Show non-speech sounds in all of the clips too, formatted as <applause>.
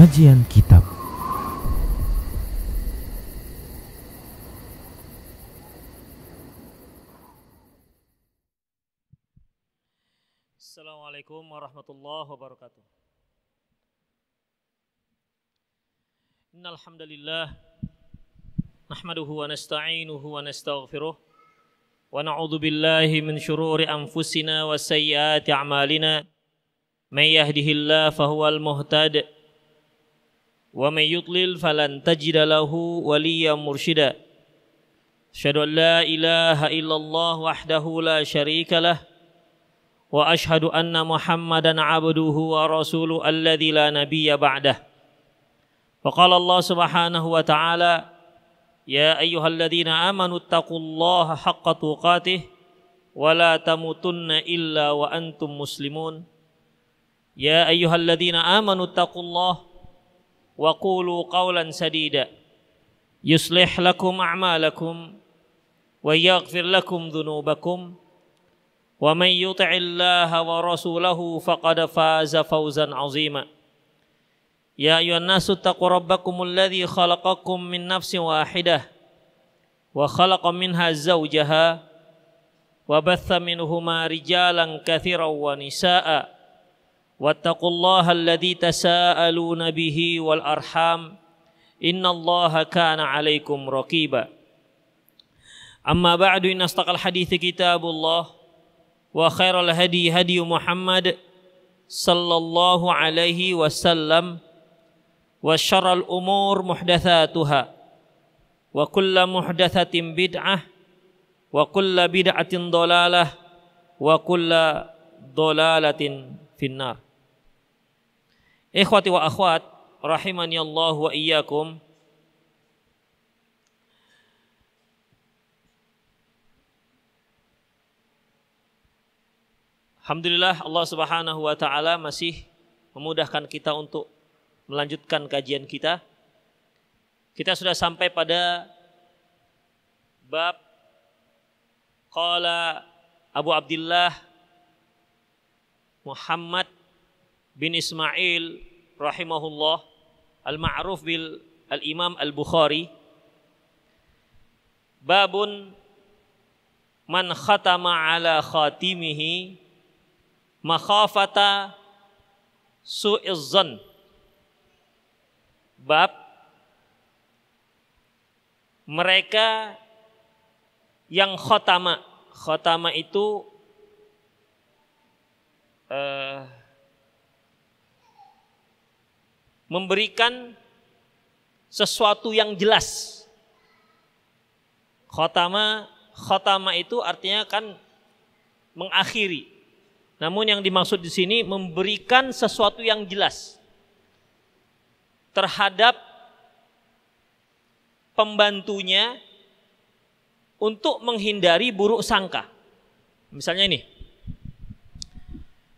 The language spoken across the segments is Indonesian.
Kajian Kitab Assalamualaikum warahmatullahi wabarakatuh Innalhamdulillah Nahmaduhu wa nasta'inuhu wa nasta'ghfiruh Wa na'udhu billahi min syururi anfusina wa sayyati a'malina Man yahdihillah fahuwal muhtad' ومن يضلل فلن تجد له وليا مرشدا أشهد أن لا إله إلا الله وحده لا شريك له وأشهد أن محمدا عبده ورسوله الذي لا نبي بعده فقال الله سبحانه وتعالى يا أيها الذين آمنوا اتقوا الله حق تقاته ولا تموتن إلا وأنتم مسلمون يا أيها الذين آمنوا اتقوا الله وقولوا قولا سديدا يصلح لكم أعمالكم ويغفر لكم ذنوبكم ومن يطع الله ورسوله فقد فاز فوزا عظيما يا أيها الناس اتقوا ربكم الذي خلقكم من نفس واحدة وخلق منها زوجها وبث منهما رجالا كثيرا ونساءً واتقوا الله الذي تساءلون به والأرحام إن الله كان عليكم رقيبا أما بعد إن استقى الحديث كتاب الله وخير الهدي هدي محمد صلى الله عليه وسلم وشر الأمور محدثاتها وكل محدثة بدعة وكل بدعة ضلالة وكل ضلالة في النار Ikhwati wa akhwat, rahimani Allah wa iyyakum. Alhamdulillah Allah Subhanahu wa taala masih memudahkan kita untuk melanjutkan kajian kita. Kita sudah sampai pada bab qala Abu Abdullah Muhammad bin Ismail rahimahullah al-ma'ruf bil al-Imam al-Bukhari babun man khatama ala khatimihi makhafata su'izzan bab mereka yang khatama khatama itu eh, memberikan sesuatu yang jelas. Khotama, khotama itu artinya kan mengakhiri. Namun yang dimaksud di sini memberikan sesuatu yang jelas terhadap pembantunya untuk menghindari buruk sangka. Misalnya ini,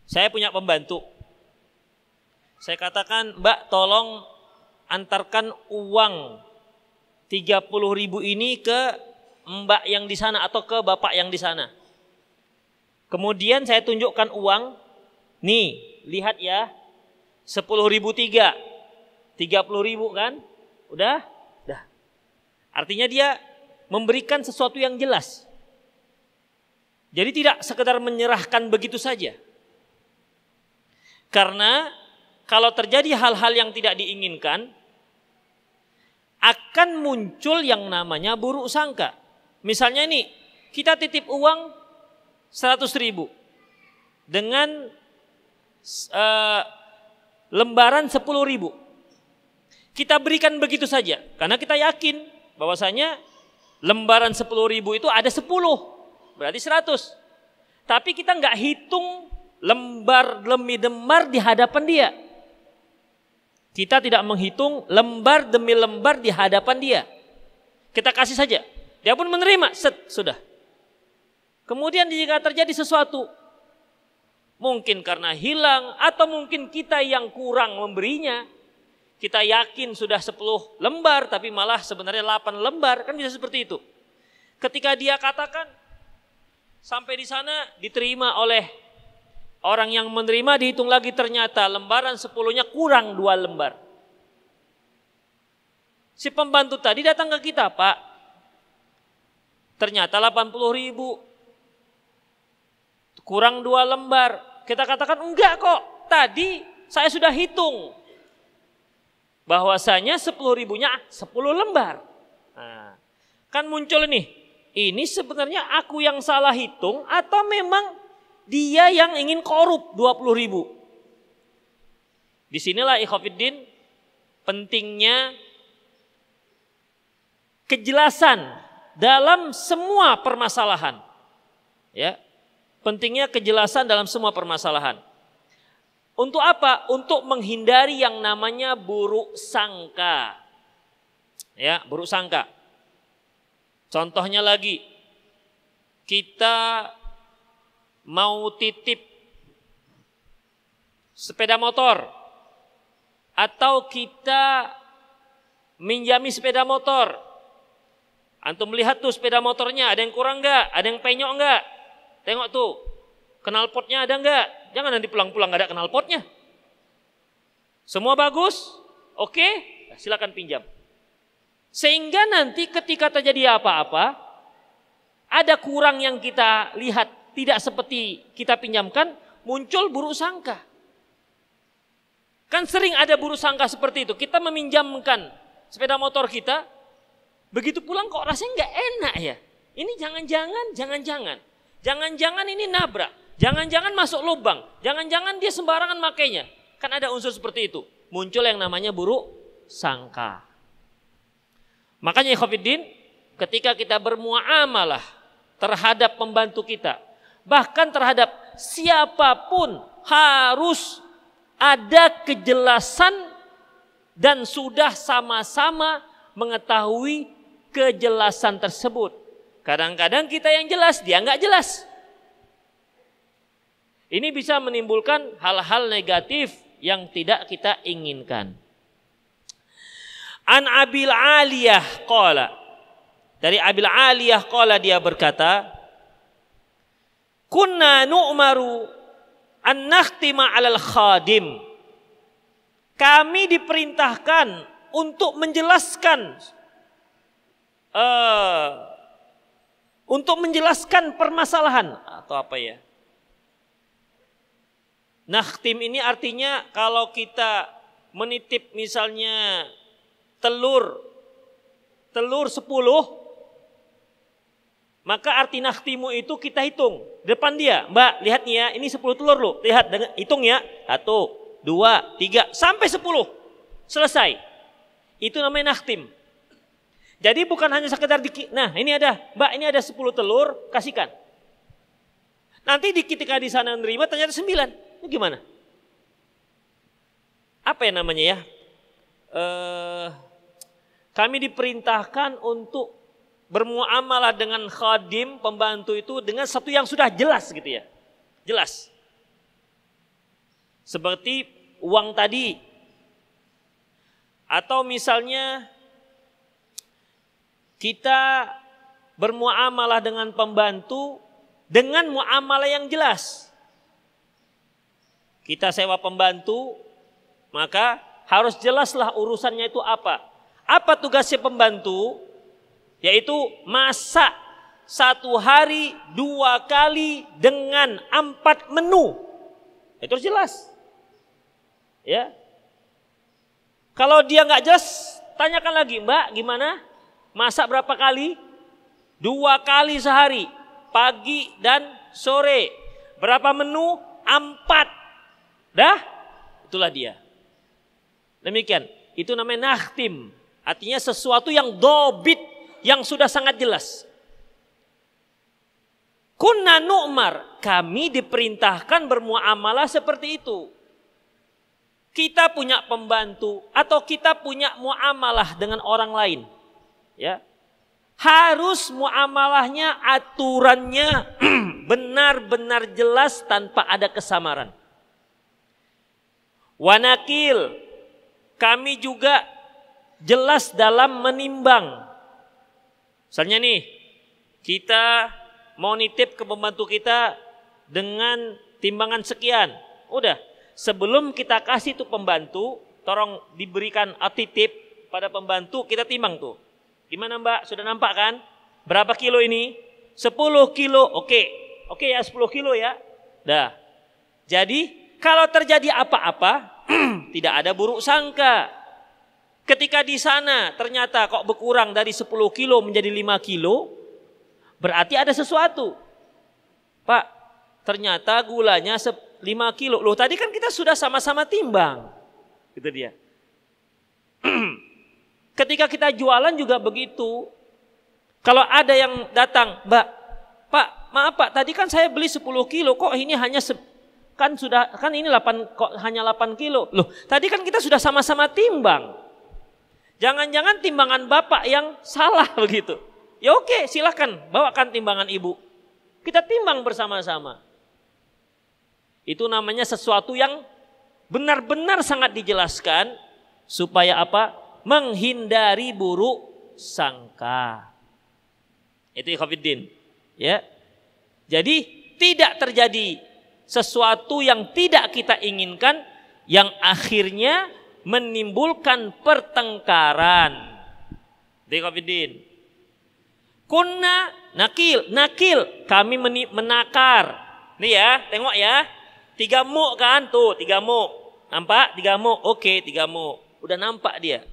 saya punya pembantu, saya katakan, Mbak tolong antarkan uang 30 ribu ini ke Mbak yang di sana atau ke Bapak yang di sana. Kemudian saya tunjukkan uang. Nih, lihat ya. 10 ribu tiga. 30 ribu kan? Udah? udah Artinya dia memberikan sesuatu yang jelas. Jadi tidak sekedar menyerahkan begitu saja. Karena kalau terjadi hal-hal yang tidak diinginkan, akan muncul yang namanya buruk sangka. Misalnya ini, kita titip uang 100 ribu dengan uh, lembaran 10 ribu. Kita berikan begitu saja, karena kita yakin bahwasanya lembaran 10 ribu itu ada 10, berarti 100. Tapi kita nggak hitung lembar demi lembar di hadapan dia kita tidak menghitung lembar demi lembar di hadapan dia. Kita kasih saja. Dia pun menerima, set, sudah. Kemudian jika terjadi sesuatu, mungkin karena hilang atau mungkin kita yang kurang memberinya, kita yakin sudah 10 lembar tapi malah sebenarnya 8 lembar, kan bisa seperti itu. Ketika dia katakan sampai di sana diterima oleh Orang yang menerima dihitung lagi ternyata lembaran sepuluhnya kurang dua lembar. Si pembantu tadi datang ke kita, Pak. Ternyata 80 ribu. Kurang dua lembar. Kita katakan, enggak kok. Tadi saya sudah hitung. Bahwasanya 10 ribunya 10 lembar. Nah, kan muncul nih. Ini sebenarnya aku yang salah hitung atau memang dia yang ingin korup 20 ribu. Disinilah ikhafiddin pentingnya kejelasan dalam semua permasalahan. Ya, pentingnya kejelasan dalam semua permasalahan. Untuk apa? Untuk menghindari yang namanya buruk sangka. Ya, buruk sangka. Contohnya lagi, kita mau titip sepeda motor atau kita minjami sepeda motor. Antum lihat tuh sepeda motornya, ada yang kurang enggak? Ada yang penyok enggak? Tengok tuh, kenal potnya ada enggak? Jangan nanti pulang-pulang -pulang ada kenal potnya. Semua bagus, oke, okay? Nah, silakan pinjam. Sehingga nanti ketika terjadi apa-apa, ada kurang yang kita lihat tidak seperti kita pinjamkan, muncul buruk sangka. Kan sering ada buruk sangka seperti itu. Kita meminjamkan sepeda motor kita, begitu pulang kok rasanya nggak enak ya. Ini jangan-jangan, jangan-jangan. Jangan-jangan ini nabrak. Jangan-jangan masuk lubang. Jangan-jangan dia sembarangan makainya. Kan ada unsur seperti itu. Muncul yang namanya buruk sangka. Makanya Din, ketika kita bermuamalah terhadap pembantu kita, bahkan terhadap siapapun harus ada kejelasan dan sudah sama-sama mengetahui kejelasan tersebut. Kadang-kadang kita yang jelas, dia nggak jelas. Ini bisa menimbulkan hal-hal negatif yang tidak kita inginkan. An Abil Aliyah qala. Dari Abil Aliyah qala dia berkata, kunna nu'maru an nakhtima 'alal khadim. Kami diperintahkan untuk menjelaskan uh, untuk menjelaskan permasalahan atau apa ya? Nakhtim ini artinya kalau kita menitip misalnya telur telur 10 maka arti nakhtimu itu kita hitung. Depan dia, mbak lihat nih ya, ini 10 telur loh. Lihat, dengan, hitung ya. Satu, dua, tiga, sampai 10. Selesai. Itu namanya nakhtim. Jadi bukan hanya sekedar dikit. nah ini ada, mbak ini ada 10 telur, kasihkan. Nanti di, ketika di sana nerima ternyata 9. Itu gimana? Apa yang namanya ya? Eh, kami diperintahkan untuk bermuamalah dengan khadim pembantu itu dengan satu yang sudah jelas gitu ya. Jelas. Seperti uang tadi atau misalnya kita bermuamalah dengan pembantu dengan muamalah yang jelas. Kita sewa pembantu, maka harus jelaslah urusannya itu apa. Apa tugasnya pembantu? Yaitu masak satu hari dua kali dengan empat menu. Itu harus jelas. Ya. Kalau dia nggak jelas, tanyakan lagi, Mbak, gimana? Masak berapa kali? Dua kali sehari, pagi dan sore. Berapa menu? Empat. Dah? Itulah dia. Demikian. Itu namanya nahtim. Artinya sesuatu yang dobit yang sudah sangat jelas. Kunna nu'mar, kami diperintahkan bermuamalah seperti itu. Kita punya pembantu atau kita punya muamalah dengan orang lain. Ya. Harus muamalahnya, aturannya <clears throat> benar-benar jelas tanpa ada kesamaran. Wanakil, kami juga jelas dalam menimbang Misalnya nih, kita mau nitip ke pembantu kita dengan timbangan sekian. Udah, sebelum kita kasih tuh pembantu, tolong diberikan titip pada pembantu, kita timbang tuh. Gimana mbak, sudah nampak kan? Berapa kilo ini? 10 kilo, oke. Oke ya, 10 kilo ya. Dah. Jadi, kalau terjadi apa-apa, <clears throat> tidak ada buruk sangka Ketika di sana ternyata kok berkurang dari 10 kilo menjadi 5 kilo, berarti ada sesuatu. Pak, ternyata gulanya 5 kilo. Loh, tadi kan kita sudah sama-sama timbang. Gitu dia. <clears throat> Ketika kita jualan juga begitu. Kalau ada yang datang, Mbak, Pak, maaf Pak, tadi kan saya beli 10 kilo, kok ini hanya kan sudah kan ini 8 kok hanya 8 kilo. Loh, tadi kan kita sudah sama-sama timbang. Jangan-jangan timbangan bapak yang salah <laughs> begitu. Ya oke, silakan bawakan timbangan ibu. Kita timbang bersama-sama. Itu namanya sesuatu yang benar-benar sangat dijelaskan supaya apa? Menghindari buruk sangka. Itu ikhafidin. Ya. Jadi tidak terjadi sesuatu yang tidak kita inginkan yang akhirnya menimbulkan pertengkaran. Dekafidin. Kunna nakil, nakil kami menakar. Nih ya, tengok ya. Tiga mu kan tuh, tiga mu. Nampak? Tiga mu. Oke, tiga mu. Udah nampak dia.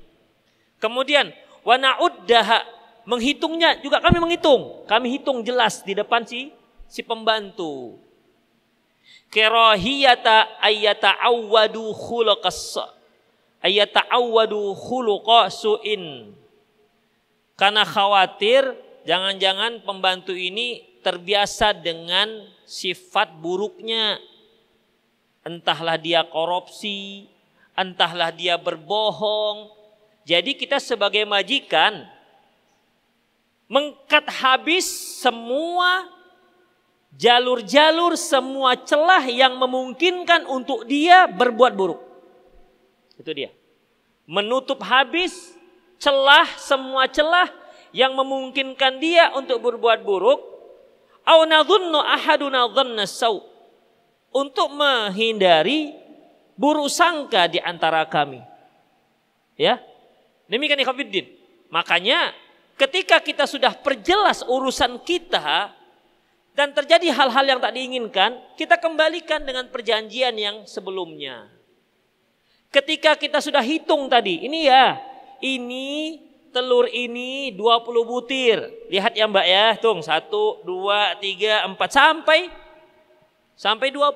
Kemudian wanauddaha menghitungnya juga kami menghitung. Kami hitung jelas di depan si si pembantu. Kerohiyata ayyata awwadu khulaqas ayata'awwadu khuluqa su'in. Karena khawatir jangan-jangan pembantu ini terbiasa dengan sifat buruknya. Entahlah dia korupsi, entahlah dia berbohong. Jadi kita sebagai majikan mengkat habis semua jalur-jalur semua celah yang memungkinkan untuk dia berbuat buruk. Itu dia. Menutup habis celah semua celah yang memungkinkan dia untuk berbuat buruk. Au nadhunnu ahaduna dhanna saw. Untuk menghindari buruk sangka di antara kami. Ya. Demikian ikhwatiddin. Makanya ketika kita sudah perjelas urusan kita dan terjadi hal-hal yang tak diinginkan, kita kembalikan dengan perjanjian yang sebelumnya. Ketika kita sudah hitung tadi, ini ya, ini telur ini 20 butir. Lihat ya Mbak ya, hitung satu dua tiga empat sampai sampai 20.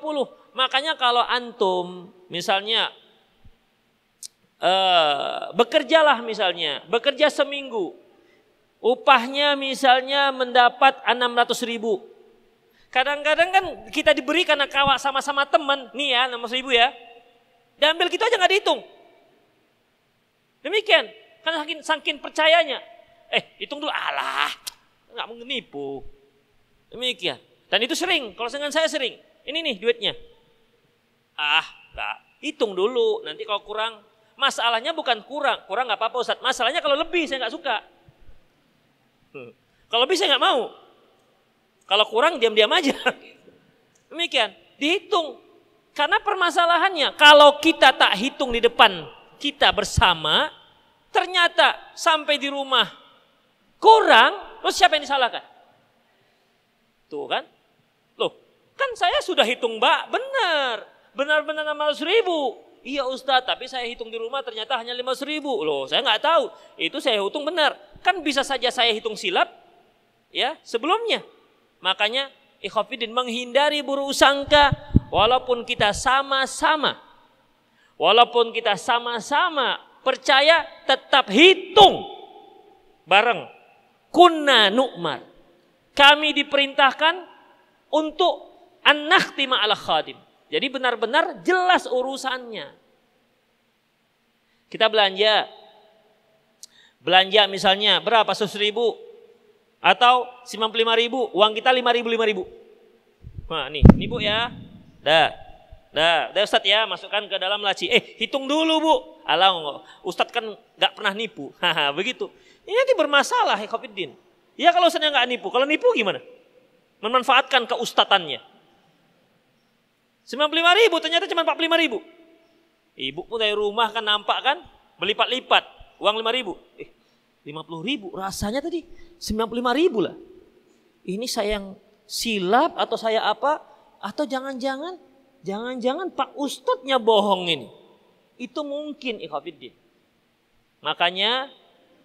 Makanya kalau antum misalnya uh, bekerjalah misalnya, bekerja seminggu. Upahnya misalnya mendapat 600 ribu. Kadang-kadang kan kita diberi karena kawak sama-sama teman. Nih ya, 600 ribu ya Diambil gitu aja nggak dihitung. Demikian, karena saking, saking percayanya. Eh, hitung dulu, alah, nggak mau nipu. Demikian. Dan itu sering, kalau dengan saya sering. Ini nih duitnya. Ah, nggak, hitung dulu, nanti kalau kurang. Masalahnya bukan kurang, kurang nggak apa-apa Ustaz. Masalahnya kalau lebih saya nggak suka. Hmm. Kalau lebih saya nggak mau. Kalau kurang diam-diam aja. <laughs> Demikian, dihitung. Karena permasalahannya kalau kita tak hitung di depan kita bersama, ternyata sampai di rumah kurang, terus siapa yang disalahkan? Tuh kan? Loh, kan saya sudah hitung mbak, benar. Benar-benar 600 ribu. Iya Ustadz, tapi saya hitung di rumah ternyata hanya 500 ribu. Loh, saya nggak tahu. Itu saya hitung benar. Kan bisa saja saya hitung silap ya sebelumnya. Makanya Ikhafidin menghindari buruk sangka walaupun kita sama-sama walaupun kita sama-sama percaya tetap hitung bareng kunna nu'mar kami diperintahkan untuk an-nakhtima ala khadim jadi benar-benar jelas urusannya kita belanja belanja misalnya berapa 100 ribu atau 95 ribu uang kita 5 ribu 5 ribu nah nih ini bu ya Dah. Dah, dah Ustaz ya, masukkan ke dalam laci. Eh, hitung dulu, Bu. Alah, Ustaz kan nggak pernah nipu. <laughs> Haha, begitu. Ini nanti bermasalah, ya Khofiddin. Ya kalau Ustaznya nggak nipu. Kalau nipu gimana? Memanfaatkan keustatannya. 95 ribu, ternyata cuma 45 ribu. Ibu pun dari rumah kan nampak kan, berlipat-lipat. Uang 5 ribu. Eh, 50 ribu, rasanya tadi 95 ribu lah. Ini saya yang silap atau saya apa, atau jangan-jangan, jangan-jangan Pak Ustadznya bohong ini. Itu mungkin ikhwafiddin. Makanya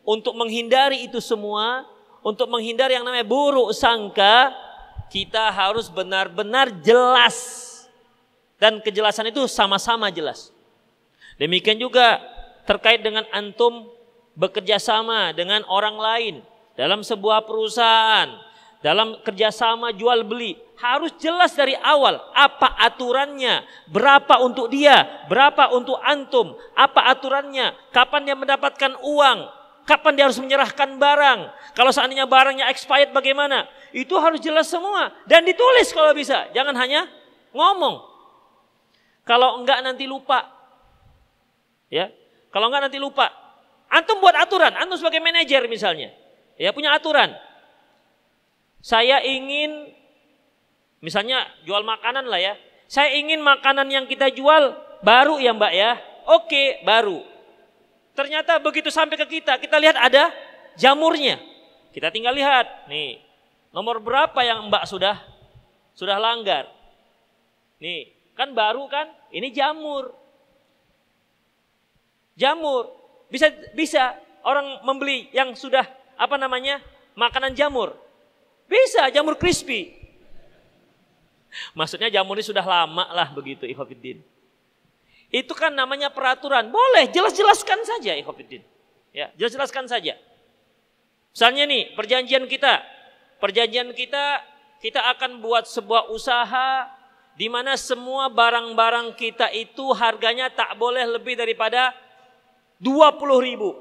untuk menghindari itu semua, untuk menghindari yang namanya buruk sangka, kita harus benar-benar jelas. Dan kejelasan itu sama-sama jelas. Demikian juga terkait dengan antum bekerja sama dengan orang lain dalam sebuah perusahaan, dalam kerjasama jual beli harus jelas dari awal apa aturannya, berapa untuk dia, berapa untuk antum, apa aturannya, kapan dia mendapatkan uang, kapan dia harus menyerahkan barang, kalau seandainya barangnya expired bagaimana, itu harus jelas semua dan ditulis kalau bisa, jangan hanya ngomong. Kalau enggak nanti lupa, ya, kalau enggak nanti lupa. Antum buat aturan, antum sebagai manajer misalnya, ya punya aturan. Saya ingin Misalnya jual makanan lah ya. Saya ingin makanan yang kita jual baru ya mbak ya. Oke baru. Ternyata begitu sampai ke kita, kita lihat ada jamurnya. Kita tinggal lihat, nih nomor berapa yang mbak sudah sudah langgar. Nih kan baru kan, ini jamur. Jamur bisa bisa orang membeli yang sudah apa namanya makanan jamur. Bisa jamur crispy, Maksudnya jamurnya sudah lama lah begitu Ikhwafiddin. Itu kan namanya peraturan. Boleh jelas-jelaskan saja Ikhwafiddin. Ya, jelas-jelaskan saja. Misalnya nih perjanjian kita. Perjanjian kita kita akan buat sebuah usaha di mana semua barang-barang kita itu harganya tak boleh lebih daripada 20 ribu.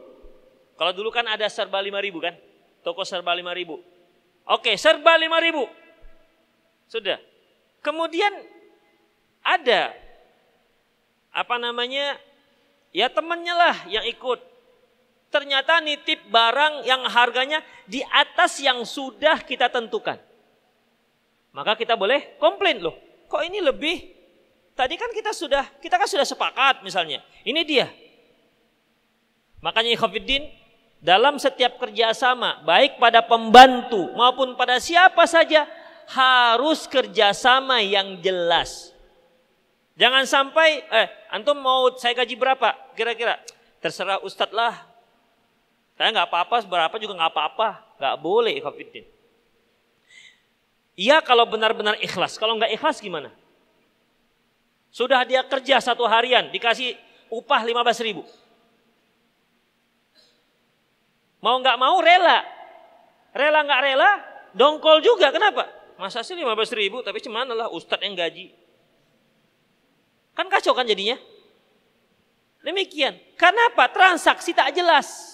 Kalau dulu kan ada serba 5 ribu kan? Toko serba 5 ribu. Oke, serba 5 ribu. Sudah. Kemudian ada apa namanya? Ya temannya lah yang ikut. Ternyata nitip barang yang harganya di atas yang sudah kita tentukan. Maka kita boleh komplain loh. Kok ini lebih? Tadi kan kita sudah kita kan sudah sepakat misalnya. Ini dia. Makanya Ikhofiddin dalam setiap kerjasama baik pada pembantu maupun pada siapa saja harus kerjasama yang jelas. Jangan sampai, eh, antum mau saya gaji berapa? Kira-kira terserah ustadz lah. Saya nggak apa-apa, berapa juga nggak apa-apa. Nggak boleh, Ikhwafiddin. Iya kalau benar-benar ikhlas. Kalau nggak ikhlas gimana? Sudah dia kerja satu harian, dikasih upah 15 ribu. Mau nggak mau rela. Rela nggak rela, dongkol juga. Kenapa? Masa sih 15 ribu tapi cuman lah ustadz yang gaji. Kan kacau kan jadinya? Demikian. Kenapa? Transaksi tak jelas.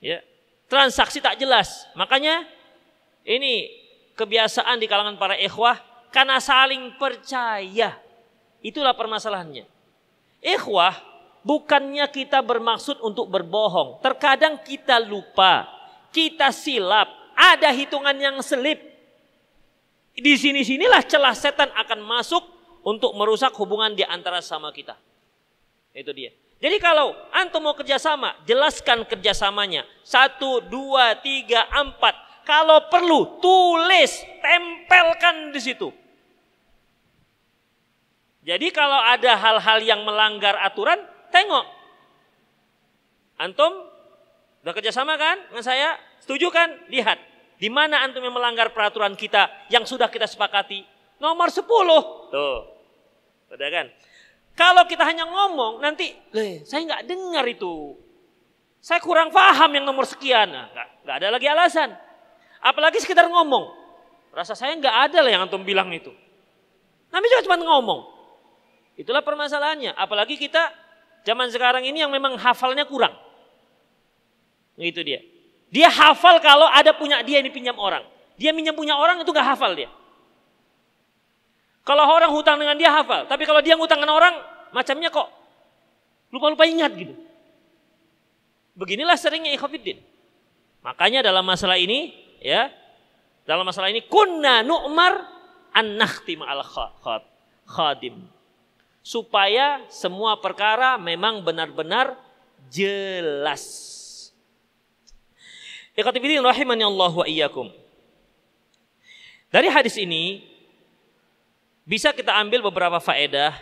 Ya, transaksi tak jelas. Makanya ini kebiasaan di kalangan para ikhwah karena saling percaya. Itulah permasalahannya. Ikhwah bukannya kita bermaksud untuk berbohong. Terkadang kita lupa, kita silap, ada hitungan yang selip. Di sini-sinilah celah setan akan masuk untuk merusak hubungan di antara sama kita. Itu dia. Jadi kalau antum mau kerjasama, jelaskan kerjasamanya. Satu, dua, tiga, empat. Kalau perlu, tulis, tempelkan di situ. Jadi kalau ada hal-hal yang melanggar aturan, tengok. Antum udah kerjasama kan dengan saya? Setuju kan? Lihat. Di mana antum yang melanggar peraturan kita yang sudah kita sepakati? Nomor 10. Tuh. Sudah kan? Kalau kita hanya ngomong nanti, Leh, saya nggak dengar itu. Saya kurang paham yang nomor sekian. Nah, gak, ada lagi alasan. Apalagi sekedar ngomong. Rasa saya nggak ada lah yang antum bilang itu. Nabi juga cuma ngomong. Itulah permasalahannya. Apalagi kita zaman sekarang ini yang memang hafalnya kurang. Itu dia. Dia hafal kalau ada punya dia ini pinjam orang. Dia minjam punya orang itu gak hafal dia. Kalau orang hutang dengan dia hafal, tapi kalau dia ngutang dengan orang, macamnya kok lupa-lupa ingat gitu. Beginilah seringnya ikhafidin. Makanya dalam masalah ini, ya, dalam masalah ini kunna nu'mar an nakhtima al khadim. Supaya semua perkara memang benar-benar jelas. Ya, Allah iyyakum. Dari hadis ini bisa kita ambil beberapa faedah.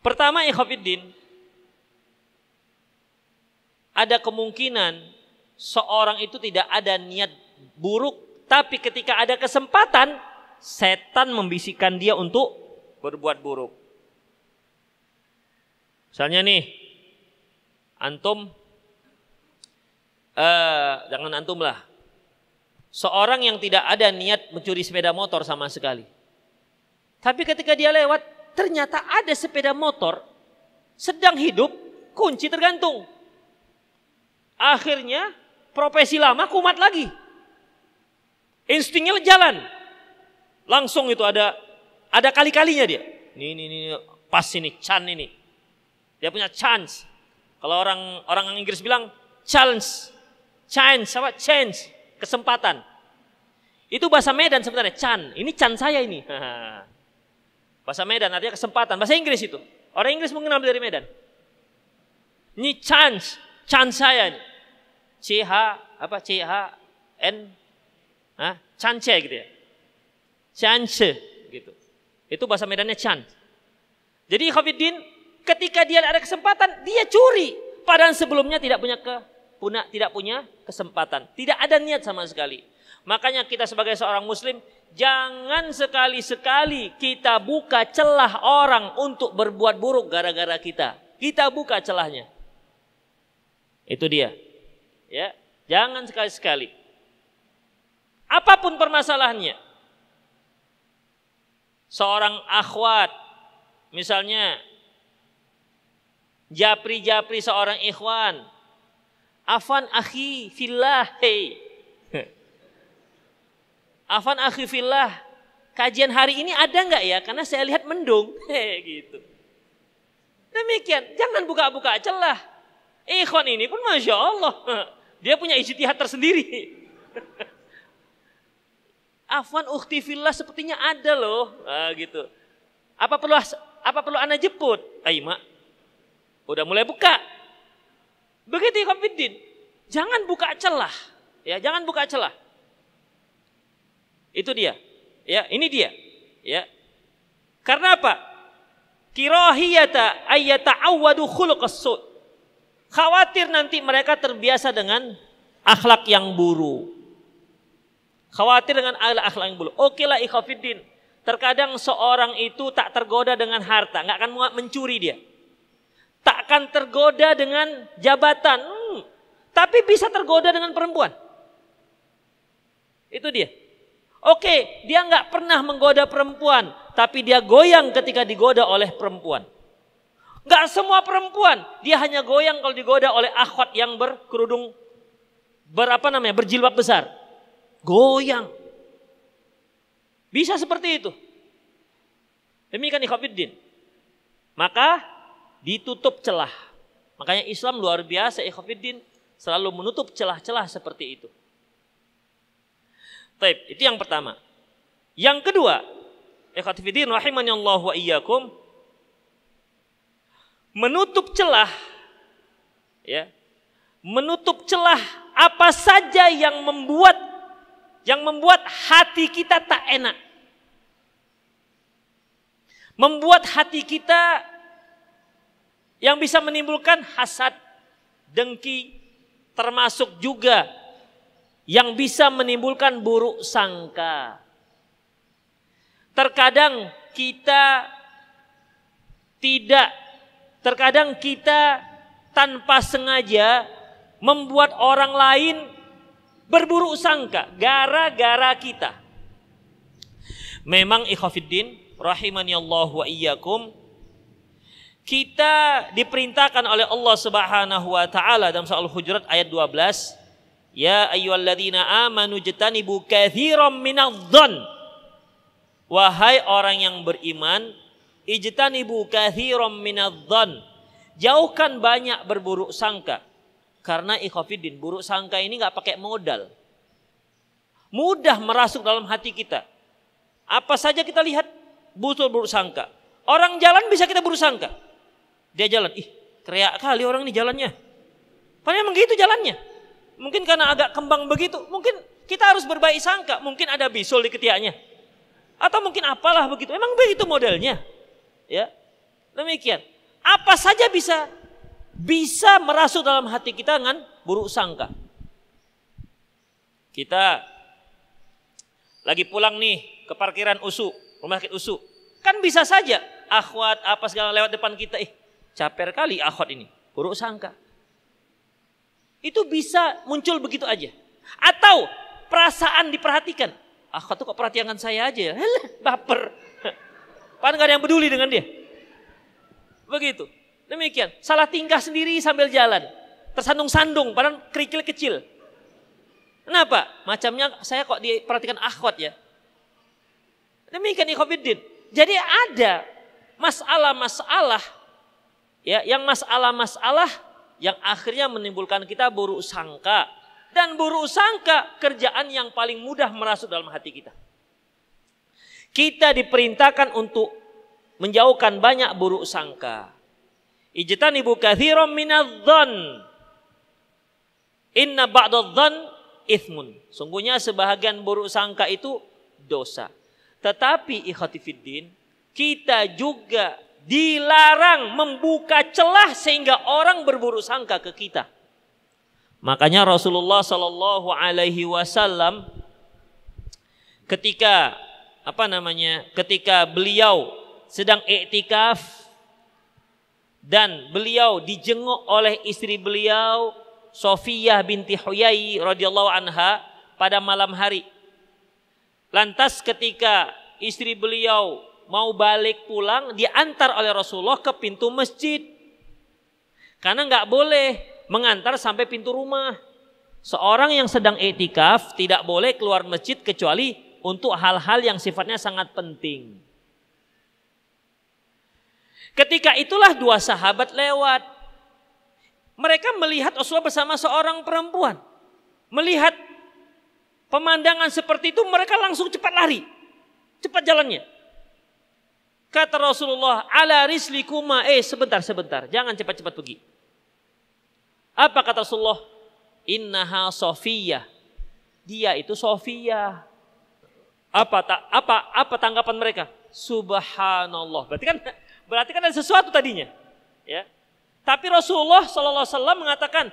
Pertama ikhwatiddin ada kemungkinan seorang itu tidak ada niat buruk tapi ketika ada kesempatan setan membisikkan dia untuk berbuat buruk. Misalnya nih antum uh, jangan antum lah. Seorang yang tidak ada niat mencuri sepeda motor sama sekali. Tapi ketika dia lewat, ternyata ada sepeda motor sedang hidup, kunci tergantung. Akhirnya profesi lama kumat lagi. Instingnya jalan. Langsung itu ada ada kali-kalinya dia. Ini, ini, ini, pas ini, chan ini. Dia punya chance. Kalau orang orang Inggris bilang chance. Chance, apa? Chance, kesempatan. Itu bahasa Medan sebenarnya, chan. Ini chan saya ini. <laughs> bahasa Medan artinya kesempatan, bahasa Inggris itu. Orang Inggris mengenal dari Medan. Ini chance, chan saya ini. C H apa C H N ah, chance gitu ya. Chance gitu. Itu bahasa Medannya chance. Jadi Khafidin ketika dia ada kesempatan, dia curi. Padahal sebelumnya tidak punya ke punya, tidak punya kesempatan. Tidak ada niat sama sekali. Makanya kita sebagai seorang muslim jangan sekali-sekali kita buka celah orang untuk berbuat buruk gara-gara kita. Kita buka celahnya. Itu dia. Ya, jangan sekali-sekali. Apapun permasalahannya. Seorang akhwat misalnya japri-japri seorang ikhwan Afan akhi fillah, hey. <laughs> Afan akhi fillah, kajian hari ini ada nggak ya? Karena saya lihat mendung, <laughs> hey, gitu. Demikian, jangan buka-buka celah. Ikhwan ini pun Masya Allah, <laughs> dia punya ijtihad tersendiri. Afwan ukhti fillah sepertinya ada loh, nah, gitu. Apa perlu apa perlu anak jemput? Aima. Udah mulai buka. Begitu ikhafidin, ya, jangan buka celah. Ya, jangan buka celah. Itu dia. Ya, ini dia. Ya. Karena apa? Kirahiyata ayyata awadu khuluqas Khawatir nanti mereka terbiasa dengan akhlak yang buruk. Khawatir dengan akhlak yang buruk. Oke lah ikhafiddin. Terkadang seorang itu tak tergoda dengan harta, nggak akan mencuri dia tak akan tergoda dengan jabatan. Hmm, tapi bisa tergoda dengan perempuan. Itu dia. Oke, dia nggak pernah menggoda perempuan, tapi dia goyang ketika digoda oleh perempuan. Nggak semua perempuan, dia hanya goyang kalau digoda oleh akhwat yang berkerudung berapa namanya berjilbab besar. Goyang. Bisa seperti itu. Demikian ikhobiddin. Maka ditutup celah. Makanya Islam luar biasa ikhwafiddin selalu menutup celah-celah seperti itu. Taip, itu yang pertama. Yang kedua, ikhwafiddin Allah wa iyyakum menutup celah ya. Menutup celah apa saja yang membuat yang membuat hati kita tak enak. Membuat hati kita yang bisa menimbulkan hasad, dengki, termasuk juga yang bisa menimbulkan buruk sangka. Terkadang kita tidak, terkadang kita tanpa sengaja membuat orang lain berburuk sangka gara-gara kita. Memang ikhafiddin rahimani Allah wa iyyakum kita diperintahkan oleh Allah Subhanahu wa taala dalam surah Al-Hujurat ayat 12, "Ya ayyuhalladzina amanu jatanibu katsiran minadh-dhon." Wahai orang yang beriman, ijtanibu katsiran minadh-dhon. Jauhkan banyak berburuk sangka. Karena ikhafidin, buruk sangka ini nggak pakai modal. Mudah merasuk dalam hati kita. Apa saja kita lihat, butuh buruk sangka. Orang jalan bisa kita buruk sangka. Dia jalan, ih kreak kali orang ini jalannya. Padahal emang gitu jalannya. Mungkin karena agak kembang begitu, mungkin kita harus berbaik sangka, mungkin ada bisul di ketiaknya. Atau mungkin apalah begitu, emang begitu modelnya. Ya, demikian. Apa saja bisa bisa merasuk dalam hati kita dengan buruk sangka. Kita lagi pulang nih ke parkiran usuk rumah sakit usuk, Kan bisa saja akhwat apa segala lewat depan kita, ih eh, caper kali ahot ini, buruk sangka. Itu bisa muncul begitu aja. Atau perasaan diperhatikan. Ahot tuh kok perhatiangan saya aja ya, baper. Pan gak ada yang peduli dengan dia. Begitu. Demikian, salah tingkah sendiri sambil jalan. Tersandung-sandung, padahal kerikil kecil. Kenapa? Macamnya saya kok diperhatikan akhwat ya. Demikian ikhobidin. Jadi ada masalah-masalah ya yang masalah-masalah yang akhirnya menimbulkan kita buruk sangka dan buruk sangka kerjaan yang paling mudah merasuk dalam hati kita. Kita diperintahkan untuk menjauhkan banyak buruk sangka. Ijtan ibu kathirom minadzan. Inna ba'dadzan ithmun. Sungguhnya sebahagian buruk sangka itu dosa. Tetapi ikhatifiddin, kita juga dilarang membuka celah sehingga orang berburuk sangka ke kita. Makanya Rasulullah Shallallahu Alaihi Wasallam ketika apa namanya ketika beliau sedang iktikaf dan beliau dijenguk oleh istri beliau Sofiyah binti Huyai radhiyallahu anha pada malam hari. Lantas ketika istri beliau mau balik pulang diantar oleh Rasulullah ke pintu masjid. Karena nggak boleh mengantar sampai pintu rumah. Seorang yang sedang etikaf tidak boleh keluar masjid kecuali untuk hal-hal yang sifatnya sangat penting. Ketika itulah dua sahabat lewat. Mereka melihat Rasulullah bersama seorang perempuan. Melihat pemandangan seperti itu mereka langsung cepat lari. Cepat jalannya. Kata Rasulullah, ala rislikuma, eh sebentar, sebentar, jangan cepat-cepat pergi. Apa kata Rasulullah? Innaha Sofiyah. Dia itu Sofiyah. Apa ta, apa apa tanggapan mereka? Subhanallah. Berarti kan berarti kan ada sesuatu tadinya. Ya. Tapi Rasulullah SAW mengatakan,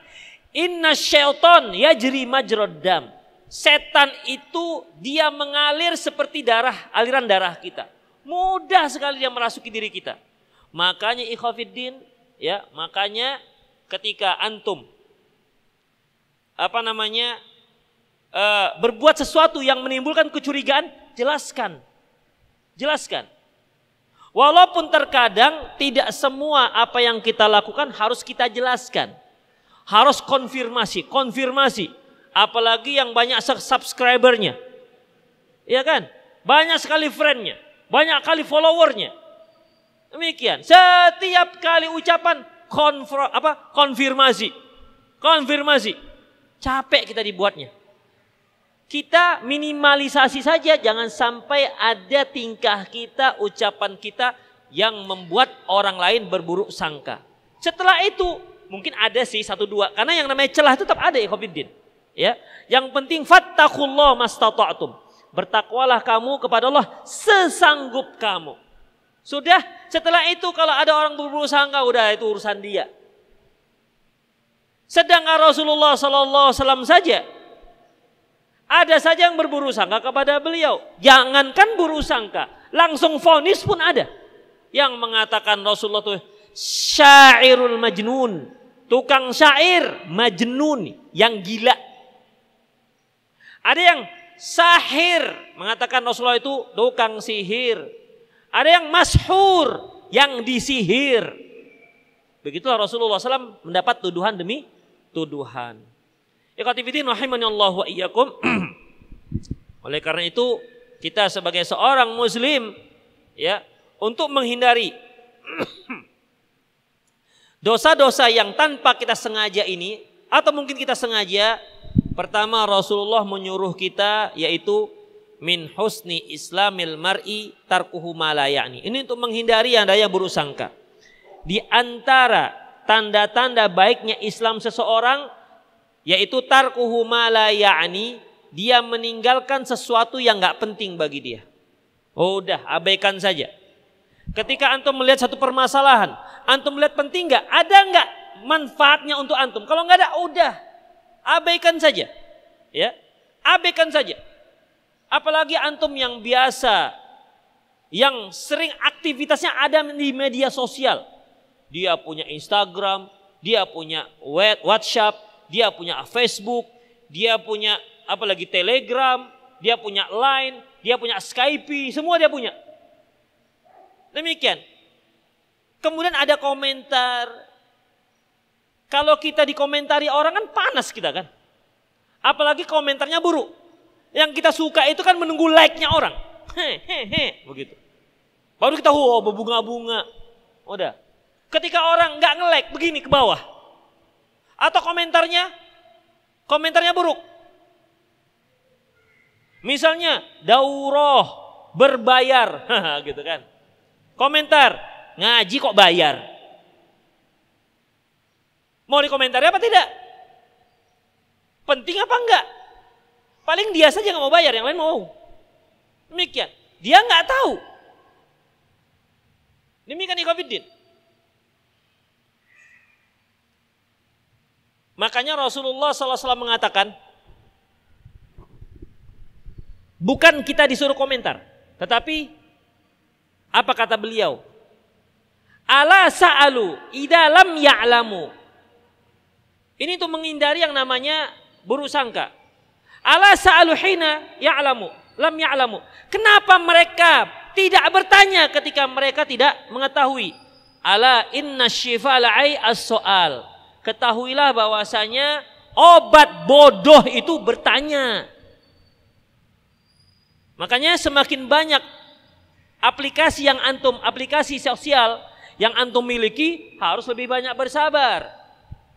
"Inna syaiton yajri majroddam. jerodam. Setan itu dia mengalir seperti darah, aliran darah kita. Mudah sekali dia merasuki diri kita. Makanya ikhafiddin, ya, makanya ketika antum apa namanya uh, berbuat sesuatu yang menimbulkan kecurigaan, jelaskan, jelaskan. Walaupun terkadang tidak semua apa yang kita lakukan harus kita jelaskan, harus konfirmasi, konfirmasi. Apalagi yang banyak subscribernya, ya kan? Banyak sekali friendnya. Banyak kali followernya. Demikian. Setiap kali ucapan konfro, apa konfirmasi. Konfirmasi. Capek kita dibuatnya. Kita minimalisasi saja jangan sampai ada tingkah kita, ucapan kita yang membuat orang lain berburuk sangka. Setelah itu mungkin ada sih satu dua karena yang namanya celah tetap ada ya Khofiddin. Ya, yang penting fattakullah mastata'tum bertakwalah kamu kepada Allah sesanggup kamu. Sudah, setelah itu kalau ada orang sangka, udah itu urusan dia. Sedangkan Rasulullah Sallallahu Alaihi Wasallam saja ada saja yang berburu sangka kepada beliau. Jangankan buru sangka, langsung fonis pun ada yang mengatakan Rasulullah itu syairul majnun, tukang syair majnun yang gila. Ada yang sahir mengatakan Rasulullah itu tukang sihir. Ada yang mashur yang disihir. Begitulah Rasulullah SAW mendapat tuduhan demi tuduhan. <clears throat> Oleh karena itu kita sebagai seorang muslim ya untuk menghindari <clears throat> dosa-dosa yang tanpa kita sengaja ini atau mungkin kita sengaja Pertama Rasulullah menyuruh kita yaitu min husni islamil mar'i tarkuhu yakni. Ini untuk menghindari anda yang buruk sangka. Di antara tanda-tanda baiknya Islam seseorang yaitu tarkuhu yakni dia meninggalkan sesuatu yang nggak penting bagi dia. Oh, udah abaikan saja. Ketika antum melihat satu permasalahan, antum melihat penting nggak? Ada nggak manfaatnya untuk antum? Kalau nggak ada, udah Abaikan saja. Ya. Abaikan saja. Apalagi antum yang biasa yang sering aktivitasnya ada di media sosial. Dia punya Instagram, dia punya WhatsApp, dia punya Facebook, dia punya apalagi Telegram, dia punya Line, dia punya Skype, semua dia punya. Demikian. Kemudian ada komentar kalau kita dikomentari orang kan panas kita kan. Apalagi komentarnya buruk. Yang kita suka itu kan menunggu like-nya orang. Hehehe, begitu. Baru kita wow oh, berbunga-bunga. Udah. Ketika orang nggak nge-like begini ke bawah. Atau komentarnya komentarnya buruk. Misalnya dauroh berbayar <laughs> gitu kan. Komentar ngaji kok bayar. Mau dikomentari apa tidak? Penting apa enggak? Paling dia saja nggak mau bayar, yang lain mau. Demikian. Dia nggak tahu. Demikian Iqabiddin. Makanya Rasulullah SAW mengatakan, bukan kita disuruh komentar, tetapi apa kata beliau? Ala sa'alu idalam ya'lamu ini untuk menghindari yang namanya buruk sangka. Ala sa'aluhina ya'lamu, lam ya'lamu. Kenapa mereka tidak bertanya ketika mereka tidak mengetahui? Ala inna la'ai as-so'al. Ketahuilah bahwasanya obat bodoh itu bertanya. Makanya semakin banyak aplikasi yang antum, aplikasi sosial yang antum miliki harus lebih banyak bersabar.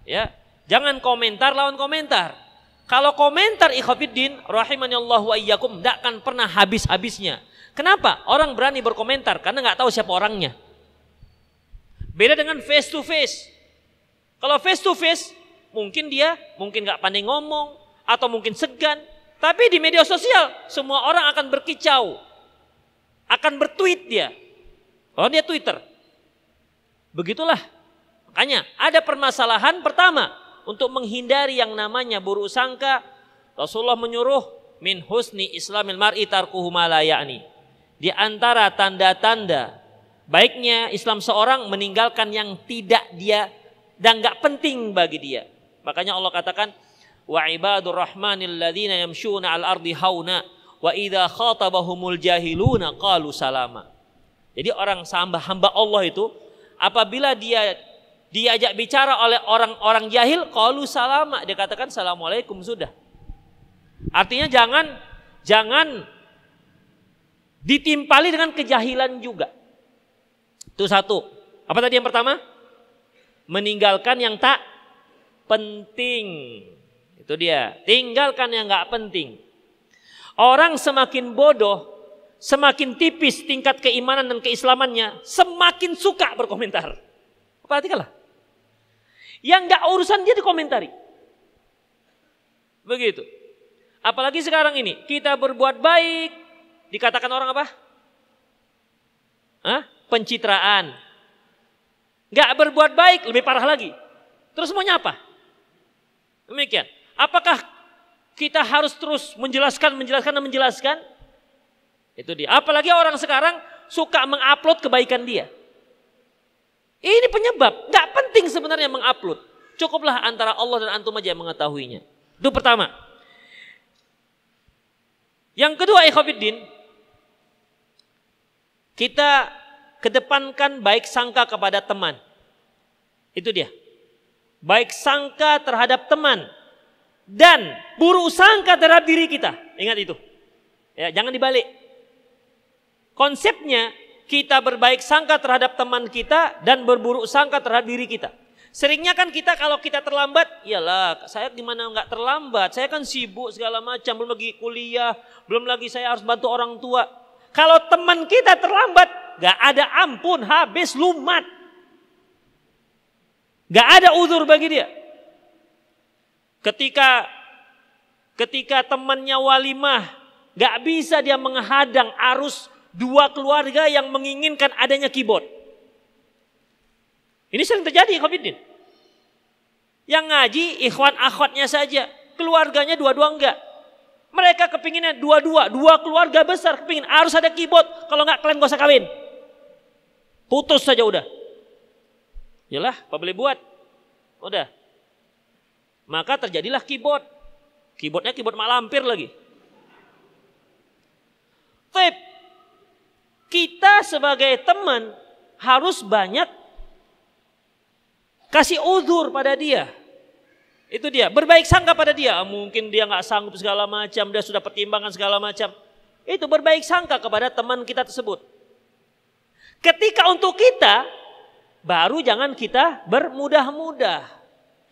Ya, Jangan komentar lawan komentar. Kalau komentar ikhafiddin rahimani Allah wa iyyakum tidak akan pernah habis-habisnya. Kenapa? Orang berani berkomentar karena nggak tahu siapa orangnya. Beda dengan face to face. Kalau face to face mungkin dia mungkin nggak pandai ngomong atau mungkin segan. Tapi di media sosial semua orang akan berkicau, akan bertweet dia. Oh dia Twitter. Begitulah. Makanya ada permasalahan pertama untuk menghindari yang namanya buruk sangka, Rasulullah menyuruh min husni islamil mar'i tarkuhu malayani. Di antara tanda-tanda baiknya Islam seorang meninggalkan yang tidak dia dan nggak penting bagi dia. Makanya Allah katakan wa ibadur rahmanil ladzina yamshuna al ardi hauna wa idza khatabahumul jahiluna qalu salama. Jadi orang hamba-hamba Allah itu apabila dia diajak bicara oleh orang-orang jahil, qalu salama, dikatakan assalamualaikum sudah. Artinya jangan jangan ditimpali dengan kejahilan juga. Itu satu. Apa tadi yang pertama? Meninggalkan yang tak penting. Itu dia. Tinggalkan yang nggak penting. Orang semakin bodoh, semakin tipis tingkat keimanan dan keislamannya, semakin suka berkomentar. Perhatikanlah. Yang nggak urusan dia dikomentari. Begitu. Apalagi sekarang ini kita berbuat baik dikatakan orang apa? Hah? Pencitraan. Gak berbuat baik lebih parah lagi. Terus mau nyapa? Demikian. Apakah kita harus terus menjelaskan, menjelaskan, dan menjelaskan? Itu dia. Apalagi orang sekarang suka mengupload kebaikan dia. Ini penyebab. Gak penting sebenarnya mengupload. Cukuplah antara Allah dan antum aja yang mengetahuinya. Itu pertama. Yang kedua, ikhwafiddin. Kita kedepankan baik sangka kepada teman. Itu dia. Baik sangka terhadap teman. Dan buruk sangka terhadap diri kita. Ingat itu. Ya, jangan dibalik. Konsepnya kita berbaik sangka terhadap teman kita dan berburuk sangka terhadap diri kita. Seringnya kan kita kalau kita terlambat, iyalah saya gimana nggak terlambat, saya kan sibuk segala macam, belum lagi kuliah, belum lagi saya harus bantu orang tua. Kalau teman kita terlambat, nggak ada ampun, habis lumat. Nggak ada uzur bagi dia. Ketika ketika temannya walimah, nggak bisa dia menghadang arus dua keluarga yang menginginkan adanya keyboard. Ini sering terjadi, Khabidin. Yang ngaji ikhwan akhwatnya saja, keluarganya dua-dua enggak. Mereka kepinginnya dua-dua, dua keluarga besar kepingin harus ada keyboard. Kalau enggak kalian gak usah kawin. Putus saja udah. Yalah, apa boleh buat? Udah. Maka terjadilah keyboard. Keyboardnya keyboard mak lampir lagi. Tip, kita sebagai teman harus banyak kasih uzur pada dia. Itu dia, berbaik sangka pada dia. Ah, mungkin dia nggak sanggup segala macam, dia sudah pertimbangan segala macam. Itu berbaik sangka kepada teman kita tersebut. Ketika untuk kita, baru jangan kita bermudah-mudah.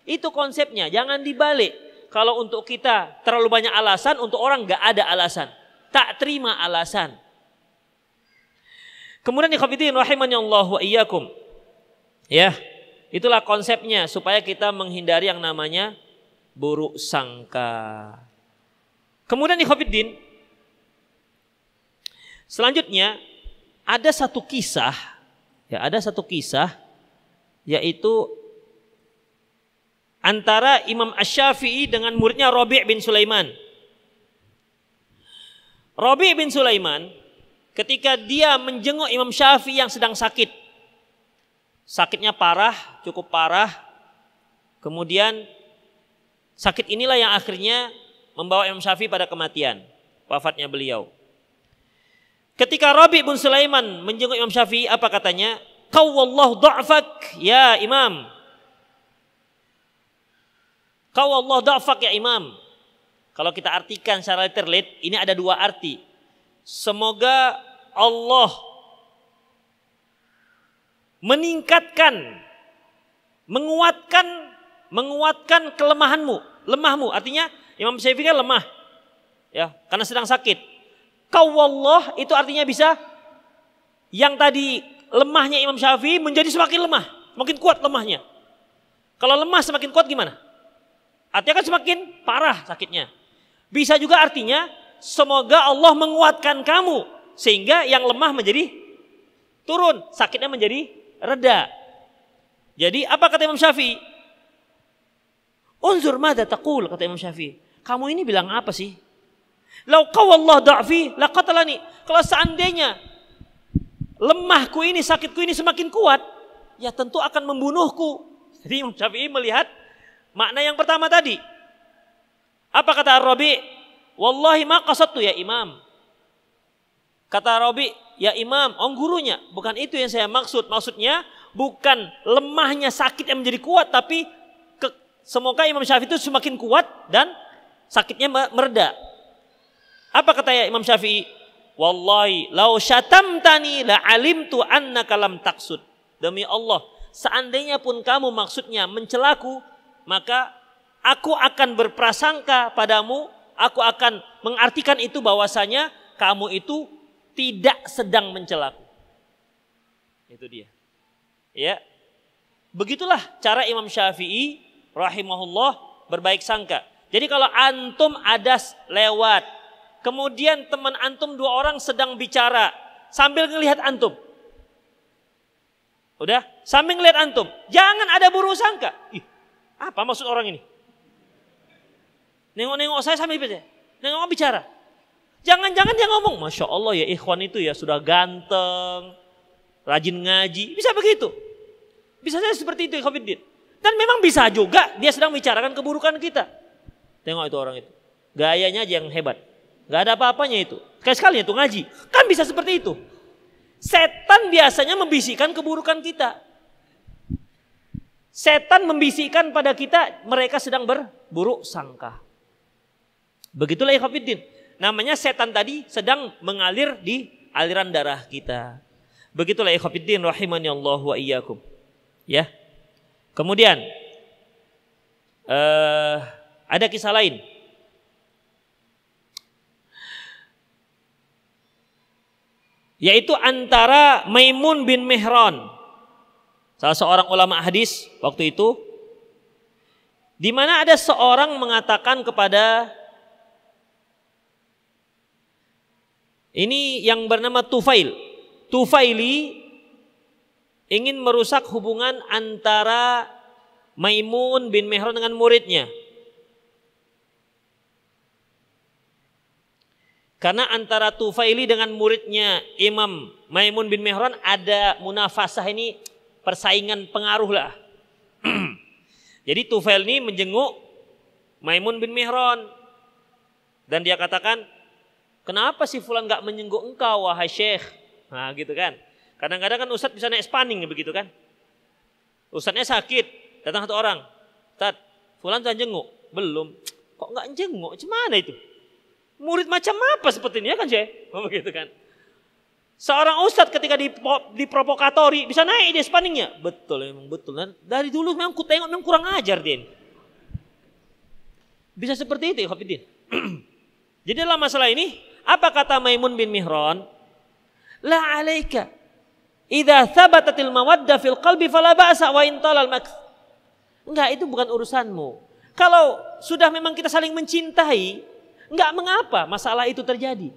Itu konsepnya, jangan dibalik. Kalau untuk kita terlalu banyak alasan, untuk orang nggak ada alasan. Tak terima alasan. Kemudian rahiman ya Allah wa iyyakum. Ya, itulah konsepnya supaya kita menghindari yang namanya buruk sangka. Kemudian ikhwatiddin ya Selanjutnya ada satu kisah ya ada satu kisah yaitu antara Imam Ash-Syafi'i dengan muridnya Rabi' bin Sulaiman. Rabi' bin Sulaiman ketika dia menjenguk Imam Syafi'i yang sedang sakit. Sakitnya parah, cukup parah. Kemudian sakit inilah yang akhirnya membawa Imam Syafi'i pada kematian, wafatnya beliau. Ketika Rabi bin Sulaiman menjenguk Imam Syafi'i, apa katanya? Kau Allah da'fak, ya imam. Kau Allah da'fak, ya imam. Kalau kita artikan secara literal, ini ada dua arti Semoga Allah meningkatkan, menguatkan, menguatkan kelemahanmu, lemahmu. Artinya Imam Syafi'i kan lemah, ya karena sedang sakit. Kau Allah itu artinya bisa yang tadi lemahnya Imam Syafi'i menjadi semakin lemah, makin kuat lemahnya. Kalau lemah semakin kuat gimana? Artinya kan semakin parah sakitnya. Bisa juga artinya semoga Allah menguatkan kamu sehingga yang lemah menjadi turun, sakitnya menjadi reda. Jadi apa kata Imam Syafi'i? Unzur mada taqul kata Imam Syafi'i. Kamu ini bilang apa sih? Lau Allah da'fi la qatalani. Kalau seandainya lemahku ini, sakitku ini semakin kuat, ya tentu akan membunuhku. <laughs> Jadi Imam Syafi'i melihat makna yang pertama tadi. Apa kata Ar-Rabi'? Wallahi ma qasadtu ya imam. Kata Robi, ya imam, om oh, gurunya. Bukan itu yang saya maksud. Maksudnya bukan lemahnya sakit yang menjadi kuat. Tapi ke, semoga Imam Syafi'i itu semakin kuat dan sakitnya mereda. Apa kata ya Imam Syafi'i? Wallahi lau tani la alimtu anna kalam taksud. Demi Allah, seandainya pun kamu maksudnya mencelaku, maka aku akan berprasangka padamu Aku akan mengartikan itu bahwasanya kamu itu tidak sedang mencelaku. Itu dia. Ya. Begitulah cara Imam Syafi'i rahimahullah berbaik sangka. Jadi kalau antum ada lewat, kemudian teman antum dua orang sedang bicara sambil ngelihat antum. Udah, sambil ngelihat antum. Jangan ada buruk sangka. Ih, apa maksud orang ini? Nengok-nengok saya sambil bicara. Nengok bicara. Jangan-jangan dia ngomong, Masya Allah ya ikhwan itu ya sudah ganteng, rajin ngaji. Bisa begitu. Bisa saja seperti itu ya Ikhwanuddin. Dan memang bisa juga dia sedang bicarakan keburukan kita. Tengok itu orang itu. Gayanya aja yang hebat. Gak ada apa-apanya itu. Kayak sekali itu ngaji. Kan bisa seperti itu. Setan biasanya membisikkan keburukan kita. Setan membisikkan pada kita mereka sedang berburuk sangka. Begitulah ikhafidin. Ya Namanya setan tadi sedang mengalir di aliran darah kita. Begitulah ikhafidin ya rahimani Allah wa iyyakum. Ya. Kemudian uh, ada kisah lain. Yaitu antara Maimun bin Mihran salah seorang ulama hadis waktu itu di mana ada seorang mengatakan kepada Ini yang bernama Tufail. Tufaili ingin merusak hubungan antara Maimun bin Mehron dengan muridnya. Karena antara Tufaili dengan muridnya Imam Maimun bin Mehron ada munafasah ini persaingan pengaruh lah. <clears throat> Jadi Tufail ini menjenguk Maimun bin Mehron dan dia katakan Kenapa si fulan gak menyengguk engkau wahai syekh? Nah gitu kan. Kadang-kadang kan ustadz bisa naik spanning begitu kan. Ustadznya sakit, datang satu orang. Ustadz, fulan tuh jenguk? Belum. Kok nggak jenguk? Gimana itu? Murid macam apa seperti ini ya kan syekh? Begitu <laughs> oh, kan. Seorang ustadz ketika diprovokatori bisa naik dia spanningnya. Betul memang betul. Dan dari dulu memang kutengok memang kurang ajar dia. ini. Bisa seperti itu ya <clears throat> Jadi dalam masalah ini apa kata Maimun bin Mihran? La alaika idza thabatatil mawaddah fil qalbi fala ba'sa wa in talal maks. Enggak, itu bukan urusanmu. Kalau sudah memang kita saling mencintai, enggak mengapa masalah itu terjadi.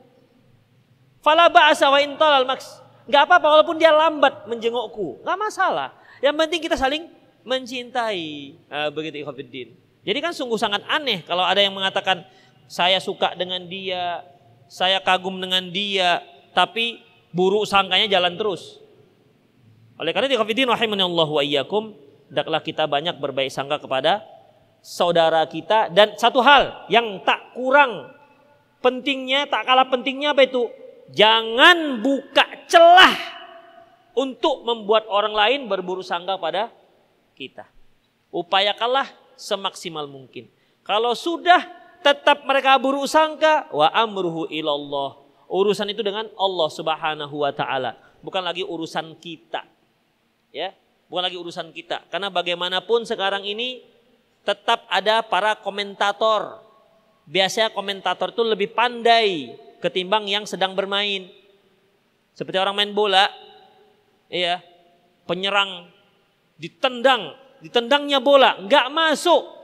Fala ba'sa wa in talal maks. Enggak apa-apa walaupun dia lambat menjengukku. Enggak masalah. Yang penting kita saling mencintai. Eh, begitu Ikhwanuddin. Jadi kan sungguh sangat aneh kalau ada yang mengatakan saya suka dengan dia, saya kagum dengan dia, tapi buruk sangkanya jalan terus. Oleh karena itu, kafirin Allah wa iyyakum, Daklah kita banyak berbaik sangka kepada saudara kita dan satu hal yang tak kurang pentingnya tak kalah pentingnya apa itu jangan buka celah untuk membuat orang lain berburu sangka pada kita upayakanlah semaksimal mungkin kalau sudah tetap mereka buruk sangka wa amruhu ilallah. Urusan itu dengan Allah Subhanahu wa taala, bukan lagi urusan kita. Ya, bukan lagi urusan kita. Karena bagaimanapun sekarang ini tetap ada para komentator. Biasanya komentator itu lebih pandai ketimbang yang sedang bermain. Seperti orang main bola, iya, penyerang ditendang, ditendangnya bola nggak masuk.